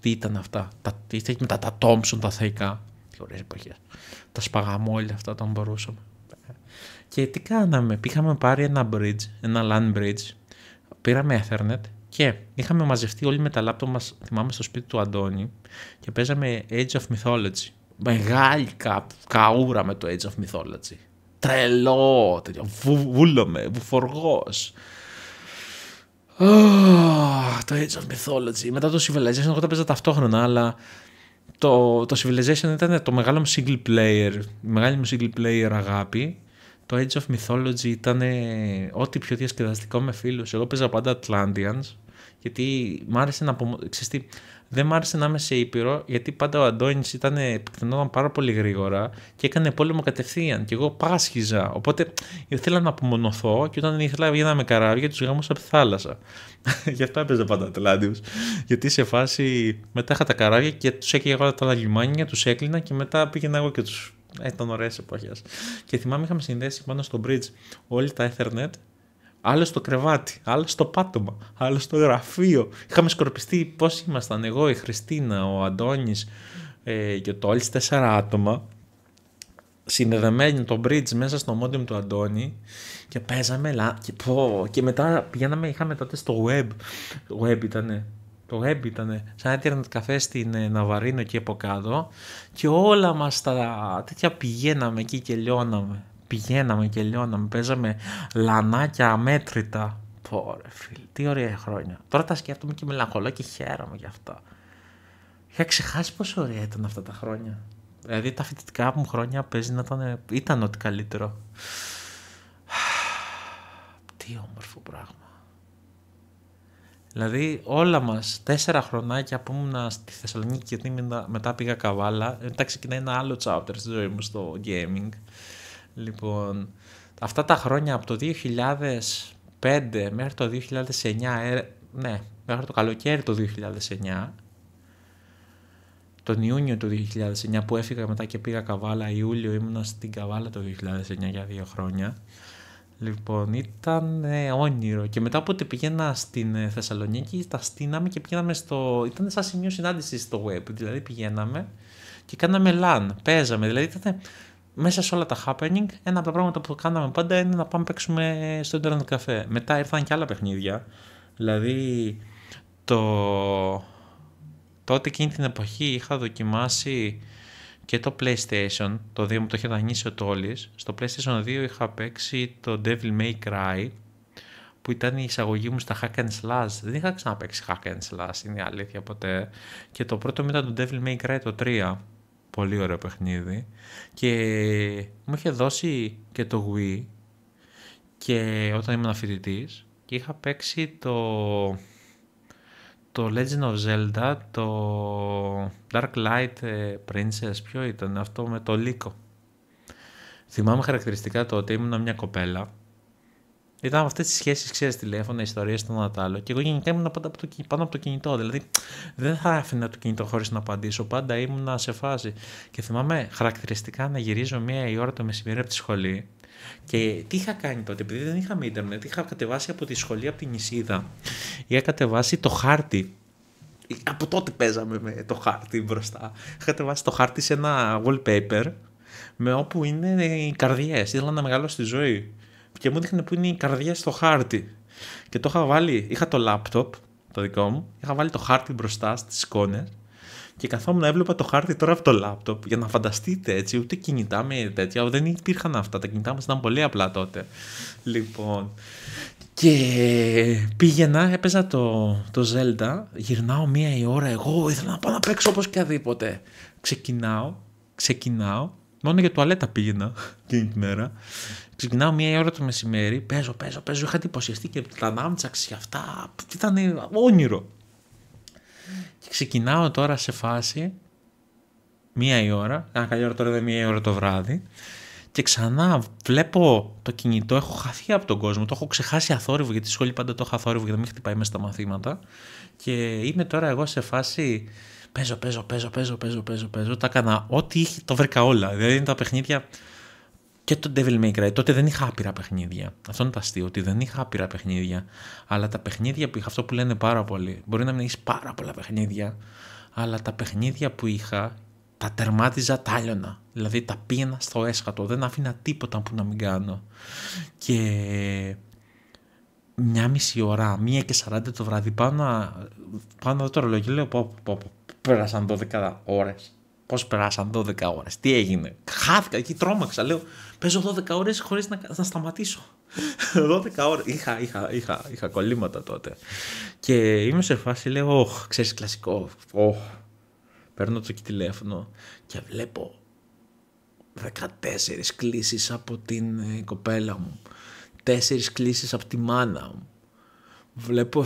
τι ήταν αυτά, τα, μετά τα Thompson τα θεϊκά, τι ωραίες εποχές. Τα σπαγάμε όλα αυτά όταν μπορούσαμε. Και τι κάναμε, πήγαμε πάρει ένα bridge, ένα land bridge, πήραμε Ethernet και είχαμε μαζευτεί όλοι με τα λάπτο μας, θυμάμαι, στο σπίτι του Αντώνη και παίζαμε Age of Mythology. Μεγάλη καούρα με το Age of Mythology. Τρελό, τέτοιο, βου, βουφοργός. το Age of Mythology. Μετά το Civilization, εγώ τα παίζα ταυτόχρονα, αλλά το, το Civilization ήταν το μεγάλο μου single player, η μεγάλη μου single player αγάπη το Age of Mythology ήταν ό,τι πιο διασκεδαστικό με φίλους. Εγώ παίζα πάντα Atlanteans, γιατί μ' άρεσε να απομονωθεί. Ξεστή, δεν μ' άρεσε να είμαι σε Ήπειρο, γιατί πάντα ο Αντώνης ήταν, πάρα πολύ γρήγορα και έκανε πόλεμο κατευθείαν και εγώ πάσχιζα. Οπότε ήθελα να απομονωθώ και όταν ήθελα να βγαίναμε καράβια τους γάμους από τη θάλασσα. Γι' αυτό έπαιζα πάντα Ατλάντιους. Γιατί σε φάση μετά είχα τα καράβια και τους έκανα τα λιμάνια, τους έκλεινα και μετά πήγαινα εγώ και τους ε, ήταν ωραίες εποχές. Και θυμάμαι είχαμε συνδέσει πάνω στο bridge όλη τα Ethernet. Άλλο στο κρεβάτι, άλλο στο πάτωμα, άλλο στο γραφείο. Είχαμε σκορπιστεί πώς ήμασταν εγώ, η Χριστίνα, ο Αντώνης ε, και το όλοι τέσσερα άτομα. Συνδεδεμένοι το bridge μέσα στο modem του Αντώνη και παίζαμε. Και, πω, και μετά πηγαίναμε, είχαμε τότε στο web. Web ήτανε το web ήταν σαν το καφέ στην ε, Ναβαρίνο και από κάτω και όλα μας τα τέτοια πηγαίναμε εκεί και λιώναμε. Πηγαίναμε και λιώναμε, παίζαμε λανάκια αμέτρητα. Πόρε φίλε, τι ωραία χρόνια. Τώρα τα σκέφτομαι και μελαγχολώ και χαίρομαι γι' αυτά. Είχα ξεχάσει πόσο ωραία ήταν αυτά τα χρόνια. Δηλαδή τα φοιτητικά μου χρόνια παίζει να ήταν, ήταν ό,τι καλύτερο. Τι όμορφο πράγμα. Δηλαδή όλα μας, τέσσερα χρονάκια που ήμουν στη Θεσσαλονίκη και μετά, πήγα καβάλα, μετά ξεκινάει ένα άλλο chapter στη ζωή μου στο gaming. Λοιπόν, αυτά τα χρόνια από το 2005 μέχρι το 2009, ε, ναι, μέχρι το καλοκαίρι το 2009, τον Ιούνιο του 2009 που έφυγα μετά και πήγα καβάλα, Ιούλιο ήμουνα στην καβάλα το 2009 για δύο χρόνια. Λοιπόν, ήταν ε, όνειρο. Και μετά ότι πήγαινα στην ε, Θεσσαλονίκη, τα στείναμε και πήγαμε στο. ήταν σαν σημείο συνάντησης στο web. Δηλαδή πηγαίναμε και κάναμε LAN. Παίζαμε. Δηλαδή ήταν μέσα σε όλα τα happening. Ένα από τα πράγματα που κάναμε πάντα είναι να πάμε παίξουμε στο Internet καφέ. Μετά ήρθαν και άλλα παιχνίδια. Δηλαδή το. Τότε εκείνη την εποχή είχα δοκιμάσει και το PlayStation, το 2 μου το είχε δανείσει ο Τόλης. Στο PlayStation 2 είχα παίξει το Devil May Cry που ήταν η εισαγωγή μου στα hack and slash. Δεν είχα ξαναπέξει hack and slash, είναι η αλήθεια ποτέ. Και το πρώτο μου ήταν το Devil May Cry το 3. Πολύ ωραίο παιχνίδι. Και μου είχε δώσει και το Wii και όταν ήμουν φοιτητής και είχα παίξει το το Legend of Zelda, το Dark Light ε, Princess, ποιο ήταν αυτό με το Λίκο. Θυμάμαι χαρακτηριστικά το ότι ήμουν μια κοπέλα. Ήταν αυτές τις σχέσεις, ξέρεις, τηλέφωνα, ιστορίες, το ένα άλλο. Και εγώ γενικά ήμουν πάντα από το, πάνω από το κινητό. Δηλαδή, δεν θα άφηνα το κινητό χωρίς να απαντήσω. Πάντα ήμουν σε φάση. Και θυμάμαι χαρακτηριστικά να γυρίζω μία η ώρα το μεσημέρι από τη σχολή και τι είχα κάνει τότε, επειδή δεν είχαμε ίντερνετ, είχα κατεβάσει από τη σχολή από την νησίδα, Είχα κατεβάσει το χάρτη. Από τότε παίζαμε με το χάρτη μπροστά. Είχα κατεβάσει το χάρτη σε ένα wallpaper με όπου είναι οι καρδιές. Ήθελα να μεγαλώσω τη ζωή. Και μου δείχνει που είναι οι καρδιές στο χάρτη. Και το είχα βάλει, είχα το λάπτοπ το δικό μου, είχα βάλει το χάρτη μπροστά στις εικόνες και καθόμουν να έβλεπα το χάρτη τώρα από το λάπτοπ για να φανταστείτε έτσι, ούτε κινητά με τέτοια, δεν υπήρχαν αυτά, τα κινητά μας ήταν πολύ απλά τότε. Λοιπόν, και πήγαινα, έπαιζα το, το Zelda, γυρνάω μία η ώρα, εγώ ήθελα να πάω να παίξω όπως και αδίποτε. Ξεκινάω, ξεκινάω, μόνο για τουαλέτα πήγαινα την τη μέρα. Ξεκινάω μία ώρα το μεσημέρι, παίζω, παίζω, παίζω, είχα εντυπωσιαστεί και τα νάμτσαξ αυτά, ήταν όνειρο. Και ξεκινάω τώρα σε φάση μία η ώρα, αν καλή ώρα τώρα είναι μία η ώρα το βράδυ, και ξανά βλέπω το κινητό, έχω χαθεί από τον κόσμο, το έχω ξεχάσει αθόρυβο, γιατί η σχολή πάντα το έχω αθόρυβο για να μην χτυπάει μέσα στα μαθήματα. Και είμαι τώρα εγώ σε φάση παίζω, παίζω, παίζω, παίζω, παίζω, παίζω, παίζω. Τα έκανα ό,τι είχε, το βρήκα όλα. Δηλαδή είναι τα παιχνίδια και το Devil May Cry. Τότε δεν είχα άπειρα παιχνίδια. Αυτό είναι το αστείο, ότι δεν είχα άπειρα παιχνίδια. Αλλά τα παιχνίδια που είχα, αυτό που λένε πάρα πολύ, μπορεί να μην έχεις πάρα πολλά παιχνίδια, αλλά τα παιχνίδια που είχα τα τερμάτιζα τάλιωνα. Δηλαδή τα πήγαινα στο έσχατο. Δεν άφηνα τίποτα που να μην κάνω. Και μια μισή ώρα, μία και 40 το βράδυ, πάνω πάνω το ρολόγιο. Λέω, πω, πέρασαν 12 ώρες. Πώς περάσαν 12 ώρες, τι έγινε. Χάθηκα εκεί, τρόμαξα. Λέω, Παίζω 12 ώρες χωρίς να, σταματήσω. 12 ώρες. Είχα, είχα, είχα, είχα κολλήματα τότε. Και είμαι σε φάση, λέω, Ωχ, ξέρεις κλασικό. όχ, Παίρνω το τηλέφωνο και βλέπω 14 κλήσεις από την ε, κοπέλα μου. 4 κλήσεις από τη μάνα μου. Βλέπω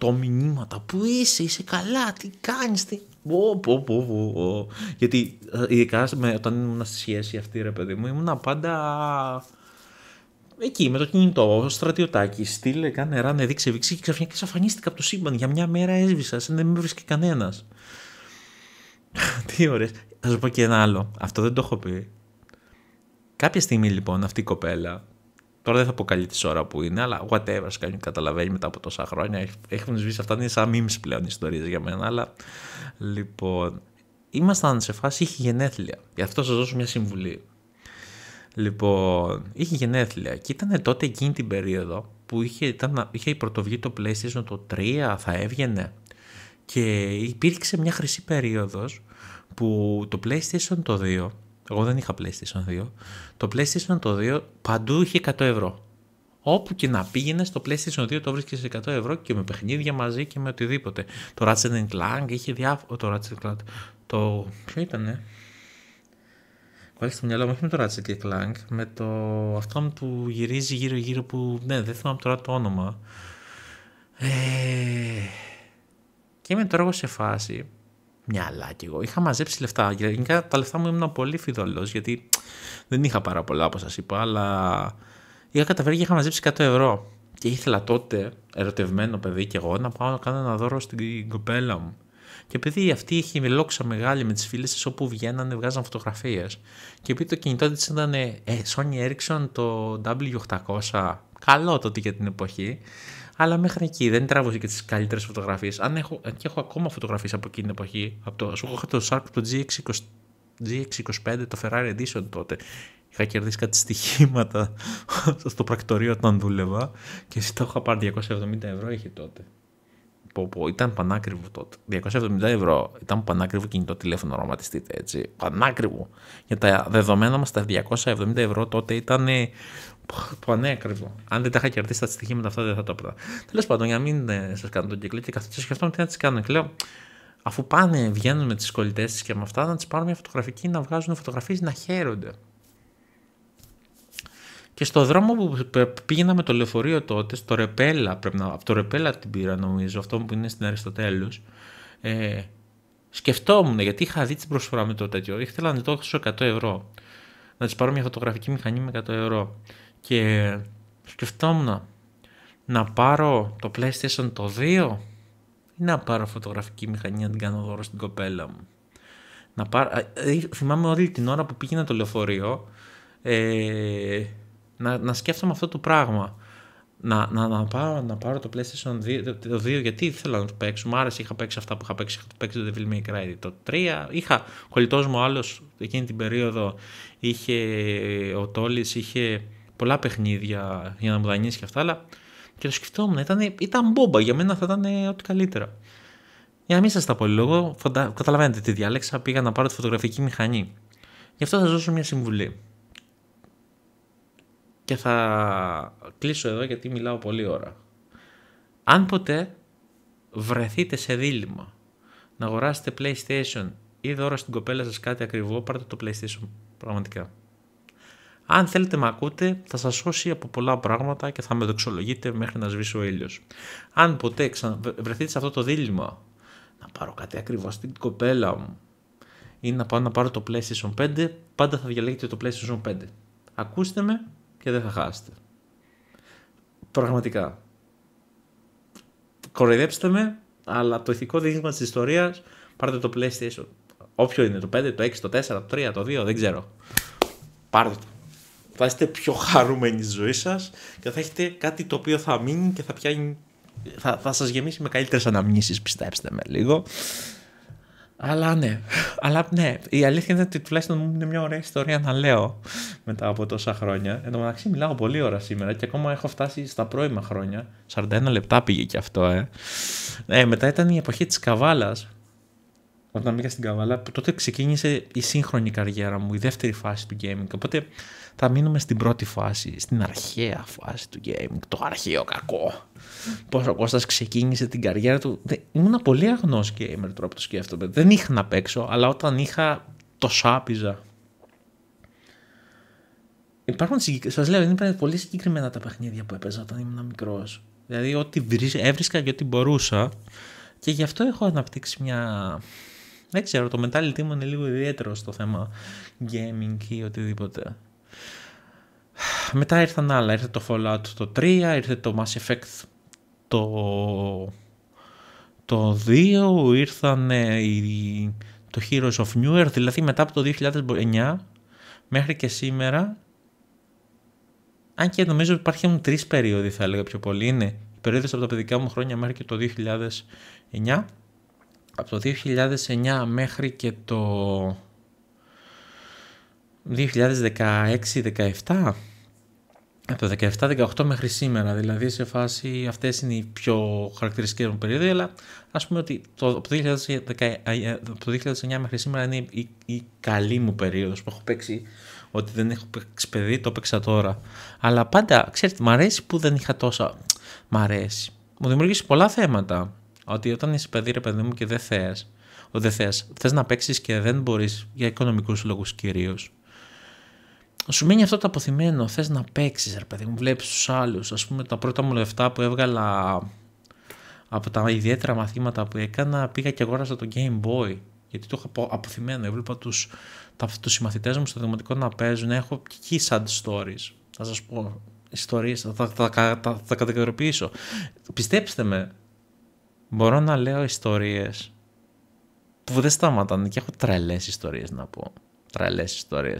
7-8 μηνύματα. Πού είσαι, είσαι καλά, τι κάνεις. τι... Πω, πω, πω, πω. Γιατί ε, ειδικά με, όταν ήμουν στη σχέση αυτή, ρε παιδί μου, ήμουν πάντα εκεί με το κινητό, στρατιωτάκι, στείλε, κάνε ράνε, δείξε, δείξε και ξαφνικά εξαφανίστηκα από το σύμπαν. Για μια μέρα έσβησα, σαν δεν με βρίσκει κανένας. Τι ωραίες. Θα σου πω και ένα άλλο. Αυτό δεν το έχω πει. Κάποια στιγμή λοιπόν αυτή η κοπέλα Τώρα δεν θα πω καλή τη ώρα που είναι, αλλά whatever, κάνει καταλαβαίνει μετά από τόσα χρόνια. Έχουν σβήσει αυτά, είναι σαν memes πλέον ιστορίες για μένα. Αλλά λοιπόν, ήμασταν σε φάση, είχε γενέθλια. Γι' αυτό σας δώσω μια συμβουλή. Λοιπόν, είχε γενέθλια και ήταν τότε εκείνη την περίοδο που είχε, ήταν, είχε πρωτοβγεί το PlayStation το 3, θα έβγαινε. Και υπήρξε μια χρυσή περίοδος που το PlayStation το 2 εγώ δεν είχα PlayStation 2. Το PlayStation 2 παντού είχε 100 ευρώ. Όπου και να πήγαινες, στο PlayStation 2 το βρίσκεις σε 100 ευρώ και με παιχνίδια μαζί και με οτιδήποτε. Το Ratchet Clank είχε διάφορα. Το Ratchet Clank. Το. Ποιο ήτανε. Βάλει στο μυαλό μου, όχι με το Ratchet Clank, με το αυτό που γυρίζει γύρω-γύρω που. Ναι, δεν θυμάμαι τώρα το όνομα. Ε... Και είμαι τώρα σε φάση μυαλά κι εγώ. Είχα μαζέψει λεφτά. Γενικά τα λεφτά μου ήμουν πολύ φιδωλός γιατί δεν είχα πάρα πολλά όπως σας είπα, αλλά είχα καταφέρει και είχα μαζέψει 100 ευρώ. Και ήθελα τότε, ερωτευμένο παιδί κι εγώ, να πάω να κάνω ένα δώρο στην κοπέλα μου. Και επειδή αυτή είχε μιλόξα μεγάλη με τις φίλες της, όπου βγαίνανε, βγάζαν φωτογραφίες. Και επειδή το κινητό της ήταν ε, Sony Ericsson το W800, καλό τότε για την εποχή, αλλά μέχρι εκεί δεν τράβωσε και τις καλύτερες φωτογραφίες. Αν έχω, και έχω ακόμα φωτογραφίες από εκείνη την εποχή, από το, σου το Shark το G6, 625 το Ferrari Edition τότε. Είχα κερδίσει κάτι στοιχήματα στο πρακτορείο όταν δούλευα και εσύ το πάρει 270 ευρώ είχε τότε. Πω, πω, ήταν πανάκριβο τότε. 270 ευρώ ήταν πανάκριβο κινητό τηλέφωνο, οραματιστείτε έτσι. Πανάκριβο. Για τα δεδομένα μας τα 270 ευρώ τότε ήταν ε, που ναι, ανέκριβο. Αν δεν τα είχα κερδίσει τα στοιχήματα αυτά, δεν θα το έπρεπε. Τέλος πάντων, για να μην ε, σας κάνω τον κύκλο και καθόλου σκεφτόμουν τι να τις κάνω. Και λέω, αφού πάνε, βγαίνουν με τις κολλητές της και με αυτά, να τις πάρουν μια φωτογραφική, να βγάζουν φωτογραφίες, να χαίρονται. Και στο δρόμο που πήγαινα με το λεωφορείο τότε, στο Ρεπέλα, πρέπει να, από το Ρεπέλα την πήρα νομίζω, αυτό που είναι στην Αριστοτέλους, ε, σκεφτόμουν, γιατί είχα δει την προσφορά με το τέτοιο, ήθελα να έχω 100 ευρώ, να τη πάρω μια φωτογραφική μηχανή με 100 ευρώ και σκεφτόμουν να πάρω το PlayStation το 2 ή να πάρω φωτογραφική μηχανή να την κάνω δώρο στην κοπέλα μου. Να πάρω... Ε, ε, θυμάμαι όλη την ώρα που πήγαινα το λεωφορείο ε, να, να σκέφτομαι αυτό το πράγμα. Να, να, να, πάρω, να πάρω το PlayStation 2, το 2 γιατί ήθελα να το παίξω. Μου άρεσε, είχα παίξει αυτά που είχα παίξει. Είχα παίξει το Devil May Cry το 3. Είχα, ο κολλητός μου άλλος εκείνη την περίοδο είχε, ο Τόλης είχε πολλά παιχνίδια για να μου δανείσει και αυτά, αλλά και το σκεφτόμουν, ήταν, ήταν μπόμπα, για μένα θα ήταν ε, ό,τι καλύτερα. Για να μην σας τα πω λίγο, καταλαβαίνετε τι διάλεξα, πήγα να πάρω τη φωτογραφική μηχανή. Γι' αυτό θα σα δώσω μια συμβουλή. Και θα κλείσω εδώ γιατί μιλάω πολύ ώρα. Αν ποτέ βρεθείτε σε δίλημα να αγοράσετε PlayStation ή δώρο στην κοπέλα σας κάτι ακριβό, πάρτε το PlayStation πραγματικά. Αν θέλετε να ακούτε, θα σας σώσει από πολλά πράγματα και θα με δοξολογείτε μέχρι να σβήσει ο ήλιος. Αν ποτέ βρεθείτε σε αυτό το δίλημα, να πάρω κάτι ακριβώς στην κοπέλα μου ή να πάω να πάρω το PlayStation 5, πάντα θα διαλέγετε το PlayStation 5. Ακούστε με και δεν θα χάσετε. Πραγματικά. Κοροϊδέψτε με, αλλά το ηθικό δείγμα της ιστορίας, πάρτε το PlayStation. Όποιο είναι, το 5, το 6, το 4, το 3, το 2, δεν ξέρω. Πάρτε το θα είστε πιο χαρούμενοι στη ζωή σας και θα έχετε κάτι το οποίο θα μείνει και θα πιάνει. Θα, θα σας γεμίσει με καλύτερες αναμνήσεις πιστέψτε με λίγο αλλά ναι. Αλλά ναι, η αλήθεια είναι ότι τουλάχιστον μου είναι μια ωραία ιστορία να λέω μετά από τόσα χρόνια. Εν τω μεταξύ μιλάω πολύ ώρα σήμερα και ακόμα έχω φτάσει στα πρώιμα χρόνια. 41 λεπτά πήγε και αυτό, ε. ε μετά ήταν η εποχή της καβάλας. Όταν μπήκα στην καβάλα, τότε ξεκίνησε η σύγχρονη καριέρα μου, η δεύτερη φάση του gaming. Οπότε θα μείνουμε στην πρώτη φάση, στην αρχαία φάση του gaming, το αρχαίο κακό. Πώς ο ξεκίνησε την καριέρα του. Ήμουν πολύ αγνός gamer τώρα που το σκέφτομαι. Δεν είχα να παίξω, αλλά όταν είχα το σάπιζα. Υπάρχουν, σας λέω, είναι πολύ συγκεκριμένα τα παιχνίδια που έπαιζα όταν ήμουν μικρός. Δηλαδή ό,τι έβρισκα και ό,τι μπορούσα. Και γι' αυτό έχω αναπτύξει μια... Δεν ξέρω, το mentality μου είναι λίγο ιδιαίτερο στο θέμα gaming ή οτιδήποτε. Μετά ήρθαν άλλα. Ήρθε το Fallout το 3, ήρθε το Mass Effect το, το 2, ήρθαν οι... το Heroes of New Earth, δηλαδή μετά από το 2009 μέχρι και σήμερα. Αν και νομίζω ότι υπάρχουν τρεις περίοδοι θα έλεγα πιο πολύ. Είναι η περίοδες από τα παιδικά μου χρόνια μέχρι και το 2009. Από το 2009 μέχρι και το 2016-17 από το 17-18 μέχρι σήμερα, δηλαδή σε φάση αυτές είναι οι πιο χαρακτηριστικές μου περίοδοι, αλλά ας πούμε ότι το, από, το 2019, ε, το 2009 μέχρι σήμερα είναι η, η, καλή μου περίοδος που έχω παίξει, ότι δεν έχω παίξει παιδί, το παίξα τώρα. Αλλά πάντα, ξέρετε, μ' αρέσει που δεν είχα τόσα, μ' αρέσει. Μου δημιουργήσει πολλά θέματα, ότι όταν είσαι παιδί ρε παιδί μου και δεν θες. ότι δεν θες, να παίξεις και δεν μπορείς για οικονομικούς λόγους κυρίως σου μένει αυτό το αποθυμένο. Θες να παίξεις, ρε παιδί μου, βλέπεις τους άλλους. Ας πούμε, τα πρώτα μου λεφτά που έβγαλα από τα ιδιαίτερα μαθήματα που έκανα, πήγα και αγόρασα το Game Boy. Γιατί το είχα αποθυμένο. Έβλεπα τους τους συμμαθητές μου στο δημοτικό να παίζουν. Έχω και εκεί sad stories. Θα σας πω ιστορίες, θα τα θα, θα, θα, Πιστέψτε με, μπορώ να λέω ιστορίες που δεν σταματάνε και έχω τρελές ιστορίες να πω τρελές ιστορίες.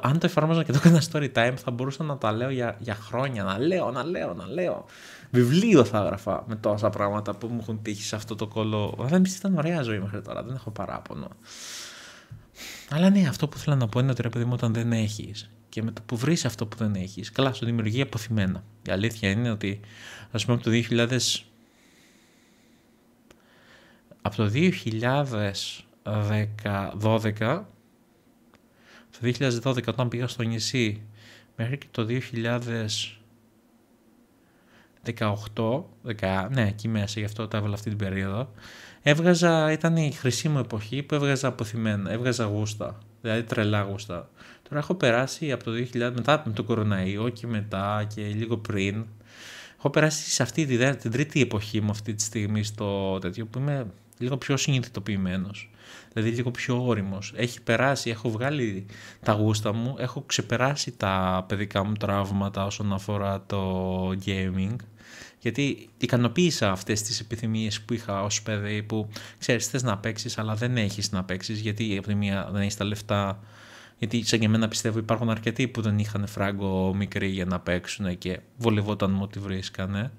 αν το εφαρμόζα και το έκανα story time θα μπορούσα να τα λέω για, για χρόνια, να λέω, να λέω, να λέω. Βιβλίο θα έγραφα με τόσα πράγματα που μου έχουν τύχει σε αυτό το κόλλο. πιστεύω ότι ήταν ωραία ζωή μέχρι τώρα, δεν έχω παράπονο. Αλλά ναι, αυτό που θέλω να πω είναι ότι ρε παιδί μου, όταν δεν έχεις και με το που βρεις αυτό που δεν έχεις, καλά, σου δημιουργεί αποθυμένα. Η αλήθεια είναι ότι, ας πούμε, από το 2000. Από το 2012 το 2012 όταν πήγα στο νησί μέχρι και το 2018, 10, ναι εκεί μέσα γι' αυτό τα έβαλα αυτή την περίοδο, έβγαζα, ήταν η χρυσή μου εποχή που έβγαζα αποθυμένα, έβγαζα γούστα, δηλαδή τρελά γούστα. Τώρα έχω περάσει από το 2000, μετά με το κοροναϊό και μετά και λίγο πριν, έχω περάσει σε αυτή τη, την τρίτη εποχή μου αυτή τη στιγμή στο τέτοιο που είμαι λίγο πιο συνειδητοποιημένος. Δηλαδή λίγο πιο όριμος. Έχει περάσει, έχω βγάλει τα γούστα μου, έχω ξεπεράσει τα παιδικά μου τραύματα όσον αφορά το gaming. Γιατί ικανοποίησα αυτές τις επιθυμίες που είχα ως παιδί, που ξέρεις, θες να παίξεις, αλλά δεν έχεις να παίξεις. Γιατί από τη μία δεν έχει τα λεφτά, γιατί σαν και εμένα πιστεύω υπάρχουν αρκετοί που δεν είχαν φράγκο μικροί για να παίξουν και βολευόταν μου ότι βρίσκανε.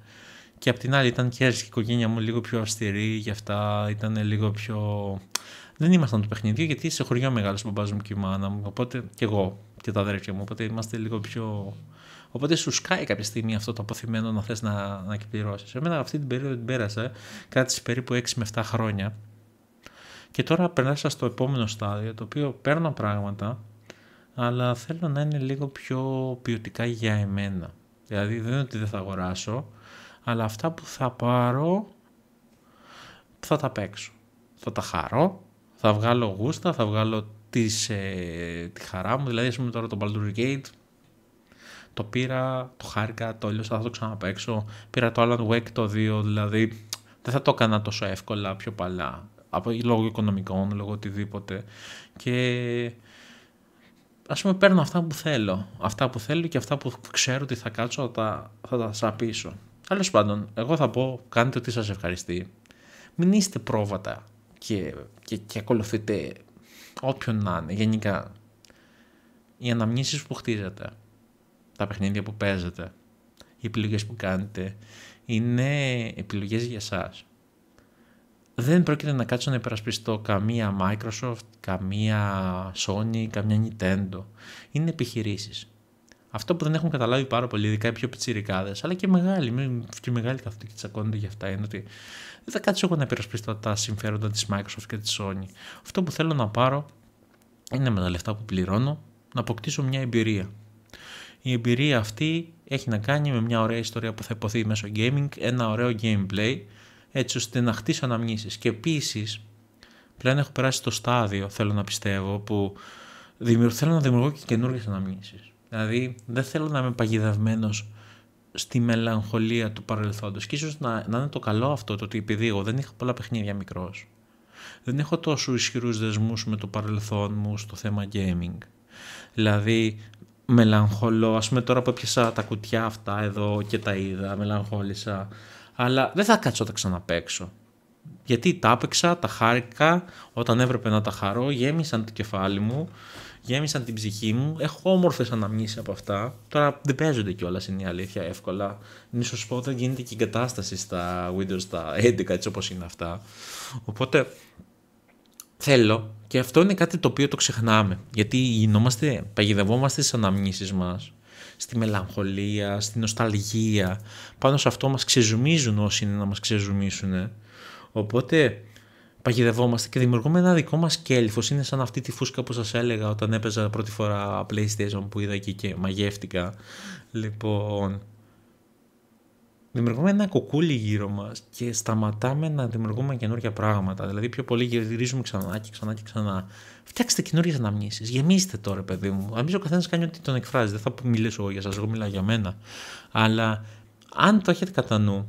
Και απ' την άλλη ήταν και η οικογένεια μου λίγο πιο αυστηρή, γι' αυτά ήταν λίγο πιο δεν ήμασταν του παιχνιδιού γιατί σε χωριό μεγάλο που μου και η μάνα μου. Οπότε και εγώ και τα αδέρφια μου. Οπότε είμαστε λίγο πιο. Οπότε σου σκάει κάποια στιγμή αυτό το αποθυμένο να θες να, να εκπληρώσεις. Εμένα αυτή την περίοδο την πέρασα, κράτησε περίπου 6 με 7 χρόνια. Και τώρα περνάσα στο επόμενο στάδιο, το οποίο παίρνω πράγματα, αλλά θέλω να είναι λίγο πιο ποιοτικά για εμένα. Δηλαδή δεν είναι ότι δεν θα αγοράσω, αλλά αυτά που θα πάρω θα τα παίξω. Θα τα χαρώ, θα βγάλω γούστα, θα βγάλω τις, ε, τη χαρά μου. Δηλαδή, ας πούμε τώρα το Baldur's Gate, το πήρα, το χάρηκα, το έλειωσα, θα το ξαναπαίξω. Πήρα το Alan Wake το 2, δηλαδή δεν θα το έκανα τόσο εύκολα πιο παλά. Από, λόγω οικονομικών, λόγω οτιδήποτε. Και ας πούμε παίρνω αυτά που θέλω. Αυτά που θέλω και αυτά που ξέρω ότι θα κάτσω θα τα, θα τα σαπίσω. Τέλος πάντων, εγώ θα πω κάντε ό,τι σας ευχαριστεί. Μην είστε πρόβατα και, και, και ακολουθείτε όποιον να είναι γενικά. Οι αναμνήσεις που χτίζετε, τα παιχνίδια που παίζετε, οι επιλογές που κάνετε, είναι επιλογές για σας. Δεν πρόκειται να κάτσω να υπερασπιστώ καμία Microsoft, καμία Sony, καμία Nintendo. Είναι επιχειρήσεις. Αυτό που δεν έχουν καταλάβει πάρα πολύ, ειδικά οι πιο πιτσιρικάδες, αλλά και οι μεγάλοι, και οι μεγάλοι καθόλου και τσακώνονται για αυτά, είναι ότι δεν θα κάτσω εγώ να υπερασπιστώ τα συμφέροντα της Microsoft και της Sony. Αυτό που θέλω να πάρω είναι με τα λεφτά που πληρώνω να αποκτήσω μια εμπειρία. Η εμπειρία αυτή έχει να κάνει με μια ωραία ιστορία που θα υποθεί μέσω gaming, ένα ωραίο gameplay, έτσι ώστε να χτίσω αναμνήσεις. Και επίσης, πλέον έχω περάσει το στάδιο, θέλω να πιστεύω, που θέλω να δημιουργώ και καινούργιες αναμνήσεις. Δηλαδή δεν θέλω να είμαι παγιδευμένος στη μελαγχολία του παρελθόντος. Και ίσως να, να είναι το καλό αυτό το ότι επειδή εγώ δεν είχα πολλά παιχνίδια μικρός, δεν έχω τόσο ισχυρούς δεσμούς με το παρελθόν μου στο θέμα gaming. Δηλαδή μελαγχολώ, ας πούμε τώρα που έπιασα τα κουτιά αυτά εδώ και τα είδα, μελαγχόλησα, αλλά δεν θα κάτσω να τα Γιατί τα έπαιξα, τα χάρηκα, όταν έβρεπε να τα χαρώ, γέμισαν το κεφάλι μου γέμισαν την ψυχή μου. Έχω όμορφες αναμνήσεις από αυτά. Τώρα δεν παίζονται κιόλας, είναι η αλήθεια, εύκολα. Είναι πω όταν γίνεται και η κατάσταση στα Windows τα 11, έτσι όπως είναι αυτά. Οπότε θέλω και αυτό είναι κάτι το οποίο το ξεχνάμε. Γιατί γινόμαστε, παγιδευόμαστε στις αναμνήσεις μας, στη μελαγχολία, στη νοσταλγία. Πάνω σε αυτό μας ξεζουμίζουν όσοι είναι να μας ξεζουμίσουν. Οπότε παγιδευόμαστε και δημιουργούμε ένα δικό μας κέλυφος. Είναι σαν αυτή τη φούσκα που σας έλεγα όταν έπαιζα πρώτη φορά PlayStation που είδα εκεί και μαγεύτηκα. Λοιπόν, δημιουργούμε ένα κοκούλι γύρω μας και σταματάμε να δημιουργούμε καινούργια πράγματα. Δηλαδή πιο πολύ γυρίζουμε ξανά και ξανά και ξανά. Φτιάξτε καινούργιε αναμνήσεις. Γεμίστε τώρα, παιδί μου. Νομίζω ο καθένας κάνει ό,τι τον εκφράζει. Δεν θα μιλήσω εγώ για σας, εγώ μιλάω για μένα. Αλλά αν το έχετε κατά νου,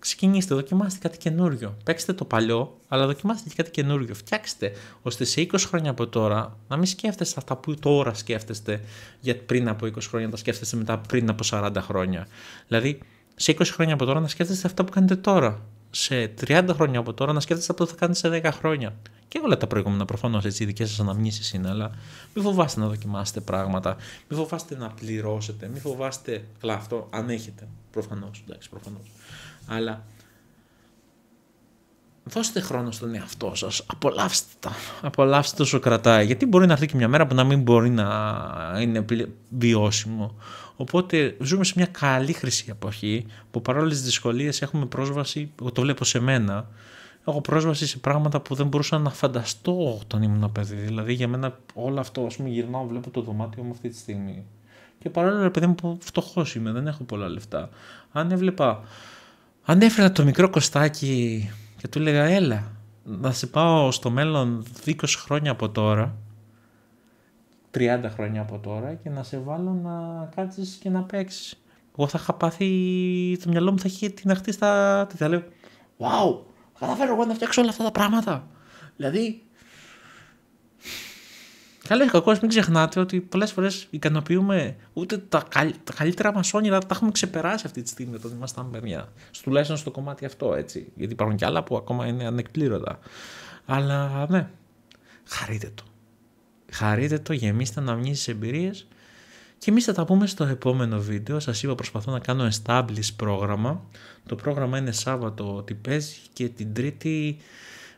ξεκινήστε, δοκιμάστε κάτι καινούριο. Παίξτε το παλιό, αλλά δοκιμάστε και κάτι καινούριο. Φτιάξτε, ώστε σε 20 χρόνια από τώρα να μην σκέφτεστε αυτά που τώρα σκέφτεστε για πριν από 20 χρόνια, να τα σκέφτεστε μετά πριν από 40 χρόνια. Δηλαδή, σε 20 χρόνια από τώρα να σκέφτεστε αυτά που κάνετε τώρα. Σε 30 χρόνια από τώρα να σκέφτεστε αυτό που θα κάνετε σε 10 χρόνια. Και όλα τα προηγούμενα προφανώς έτσι, οι δικές σας αναμνήσεις είναι, αλλά μην φοβάστε να δοκιμάσετε πράγματα, μην φοβάστε να πληρώσετε, μην φοβάστε. Καλά, αυτό αν έχετε. Προφανώς, εντάξει, προφανώς αλλά δώστε χρόνο στον εαυτό σας, απολαύστε τα, απολαύστε το κρατάει. γιατί μπορεί να έρθει και μια μέρα που να μην μπορεί να είναι βιώσιμο. Οπότε ζούμε σε μια καλή χρυσή εποχή που παρόλες τις δυσκολίες έχουμε πρόσβαση, εγώ το βλέπω σε μένα, έχω πρόσβαση σε πράγματα που δεν μπορούσα να φανταστώ όταν ήμουν παιδί. Δηλαδή για μένα όλο αυτό, ας πούμε γυρνάω, βλέπω το δωμάτιο μου αυτή τη στιγμή. Και παρόλο που είμαι φτωχός είμαι, δεν έχω πολλά λεφτά. Αν έβλεπα αν έφερα το μικρό κοστάκι και του έλεγα έλα να σε πάω στο μέλλον 20 χρόνια από τώρα 30 χρόνια από τώρα και να σε βάλω να κάτσεις και να παίξεις. Εγώ θα είχα πάθει, το μυαλό μου θα είχε την αχτή στα... Τι θα λέω, wow, καταφέρω εγώ να φτιάξω όλα αυτά τα πράγματα. Δηλαδή, Καλό ή κακό, μην ξεχνάτε ότι πολλές φορές ικανοποιούμε ούτε τα, τα καλύτερα μας όνειρα τα έχουμε ξεπεράσει αυτή τη στιγμή όταν ήμασταν παιδιά. Τουλάχιστον στο κομμάτι αυτό, έτσι. Γιατί υπάρχουν και άλλα που ακόμα είναι ανεκπλήρωτα. Αλλά ναι, χαρείτε το. Χαρείτε το, γεμίστε να μείνει εμπειρίες. Και εμείς θα τα πούμε στο επόμενο βίντεο. Σας είπα, προσπαθώ να κάνω establish πρόγραμμα. Το πρόγραμμα είναι Σάββατο ότι παίζει και την Τρίτη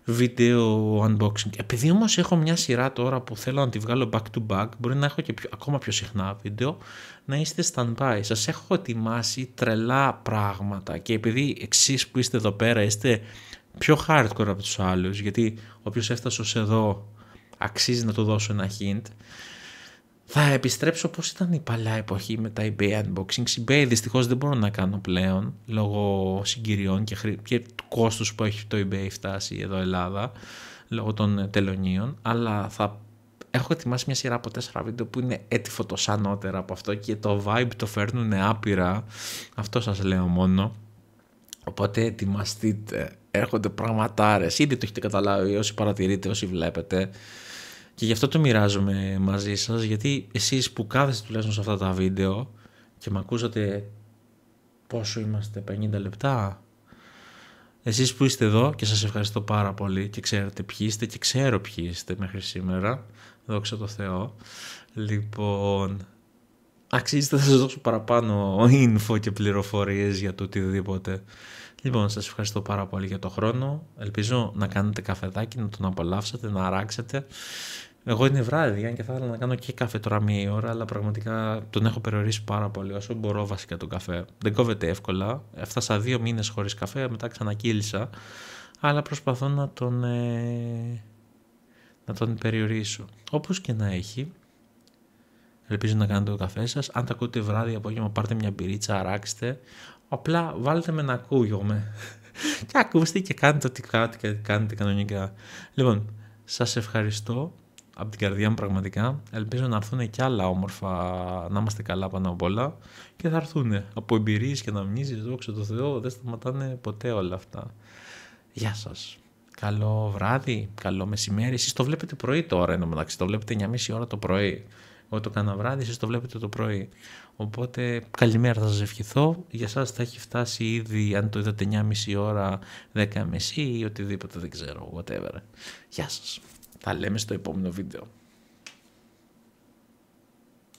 βίντεο unboxing. Επειδή όμως έχω μια σειρά τώρα που θέλω να τη βγάλω back to back, μπορεί να έχω και πιο, ακόμα πιο συχνά βίντεο, να ειστε standby Σας Σας έχω ετοιμάσει τρελά πράγματα και επειδή εξής που είστε εδώ πέρα είστε πιο hardcore από τους άλλους. γιατί οποίο έφτασε εδώ αξίζει να του δώσω ένα hint, θα επιστρέψω πώς ήταν η παλιά εποχή με τα eBay unboxing. eBay δυστυχώς δεν μπορώ να κάνω πλέον λόγω συγκυριών και, και του κόστους που έχει το eBay φτάσει εδώ Ελλάδα λόγω των ε, τελωνίων. Αλλά θα έχω ετοιμάσει μια σειρά από τέσσερα βίντεο που είναι έτσι ανώτερα από αυτό και το vibe το φέρνουν άπειρα. Αυτό σας λέω μόνο. Οπότε ετοιμαστείτε. Έρχονται πραγματάρες. Ήδη το έχετε καταλάβει όσοι παρατηρείτε, όσοι βλέπετε. Και γι' αυτό το μοιράζομαι μαζί σας, γιατί εσείς που κάθεστε τουλάχιστον σε αυτά τα βίντεο και με ακούσατε πόσο είμαστε, 50 λεπτά, εσείς που είστε εδώ και σας ευχαριστώ πάρα πολύ και ξέρετε ποιοι είστε και ξέρω ποιοι είστε μέχρι σήμερα, δόξα τω Θεώ. Λοιπόν, αξίζει να σας δώσω παραπάνω info και πληροφορίες για το οτιδήποτε. Λοιπόν, σας ευχαριστώ πάρα πολύ για το χρόνο. Ελπίζω να κάνετε καφεδάκι, να τον απολαύσετε, να αράξετε. Εγώ είναι βράδυ, αν και θα ήθελα να κάνω και καφέ τώρα μία ώρα, αλλά πραγματικά τον έχω περιορίσει πάρα πολύ όσο μπορώ βασικά τον καφέ. Δεν κόβεται εύκολα. Έφτασα δύο μήνες χωρίς καφέ, μετά ξανακύλησα. Αλλά προσπαθώ να τον, ε, να τον περιορίσω. Όπως και να έχει, Ελπίζω να κάνετε το καφέ σας. Αν τα ακούτε βράδυ, απόγευμα, πάρτε μια μπυρίτσα, αράξτε. Απλά βάλτε με να ακούγομαι. και ακούστε και κάνετε ό,τι κάνετε κανονικά. Λοιπόν, σας ευχαριστώ από την καρδιά μου πραγματικά. Ελπίζω να έρθουν και άλλα όμορφα, να είμαστε καλά πάνω απ' όλα και θα έρθουν από εμπειρίες και αναμνήσεις, δόξα τω Θεώ, δεν σταματάνε ποτέ όλα αυτά. Γεια σας. Καλό βράδυ, καλό μεσημέρι. Εσείς το βλέπετε πρωί τώρα ενώ μεταξύ, το βλέπετε 9.30 ώρα το πρωί. Εγώ το κάνα βράδυ, εσείς το βλέπετε το πρωί. Οπότε καλημέρα θα σας ευχηθώ. Για σας θα έχει φτάσει ήδη, αν το είδατε 9.30 ώρα, 10.30 ή οτιδήποτε, δεν ξέρω, whatever. Γεια σας. Θα λέμε στο επόμενο βίντεο.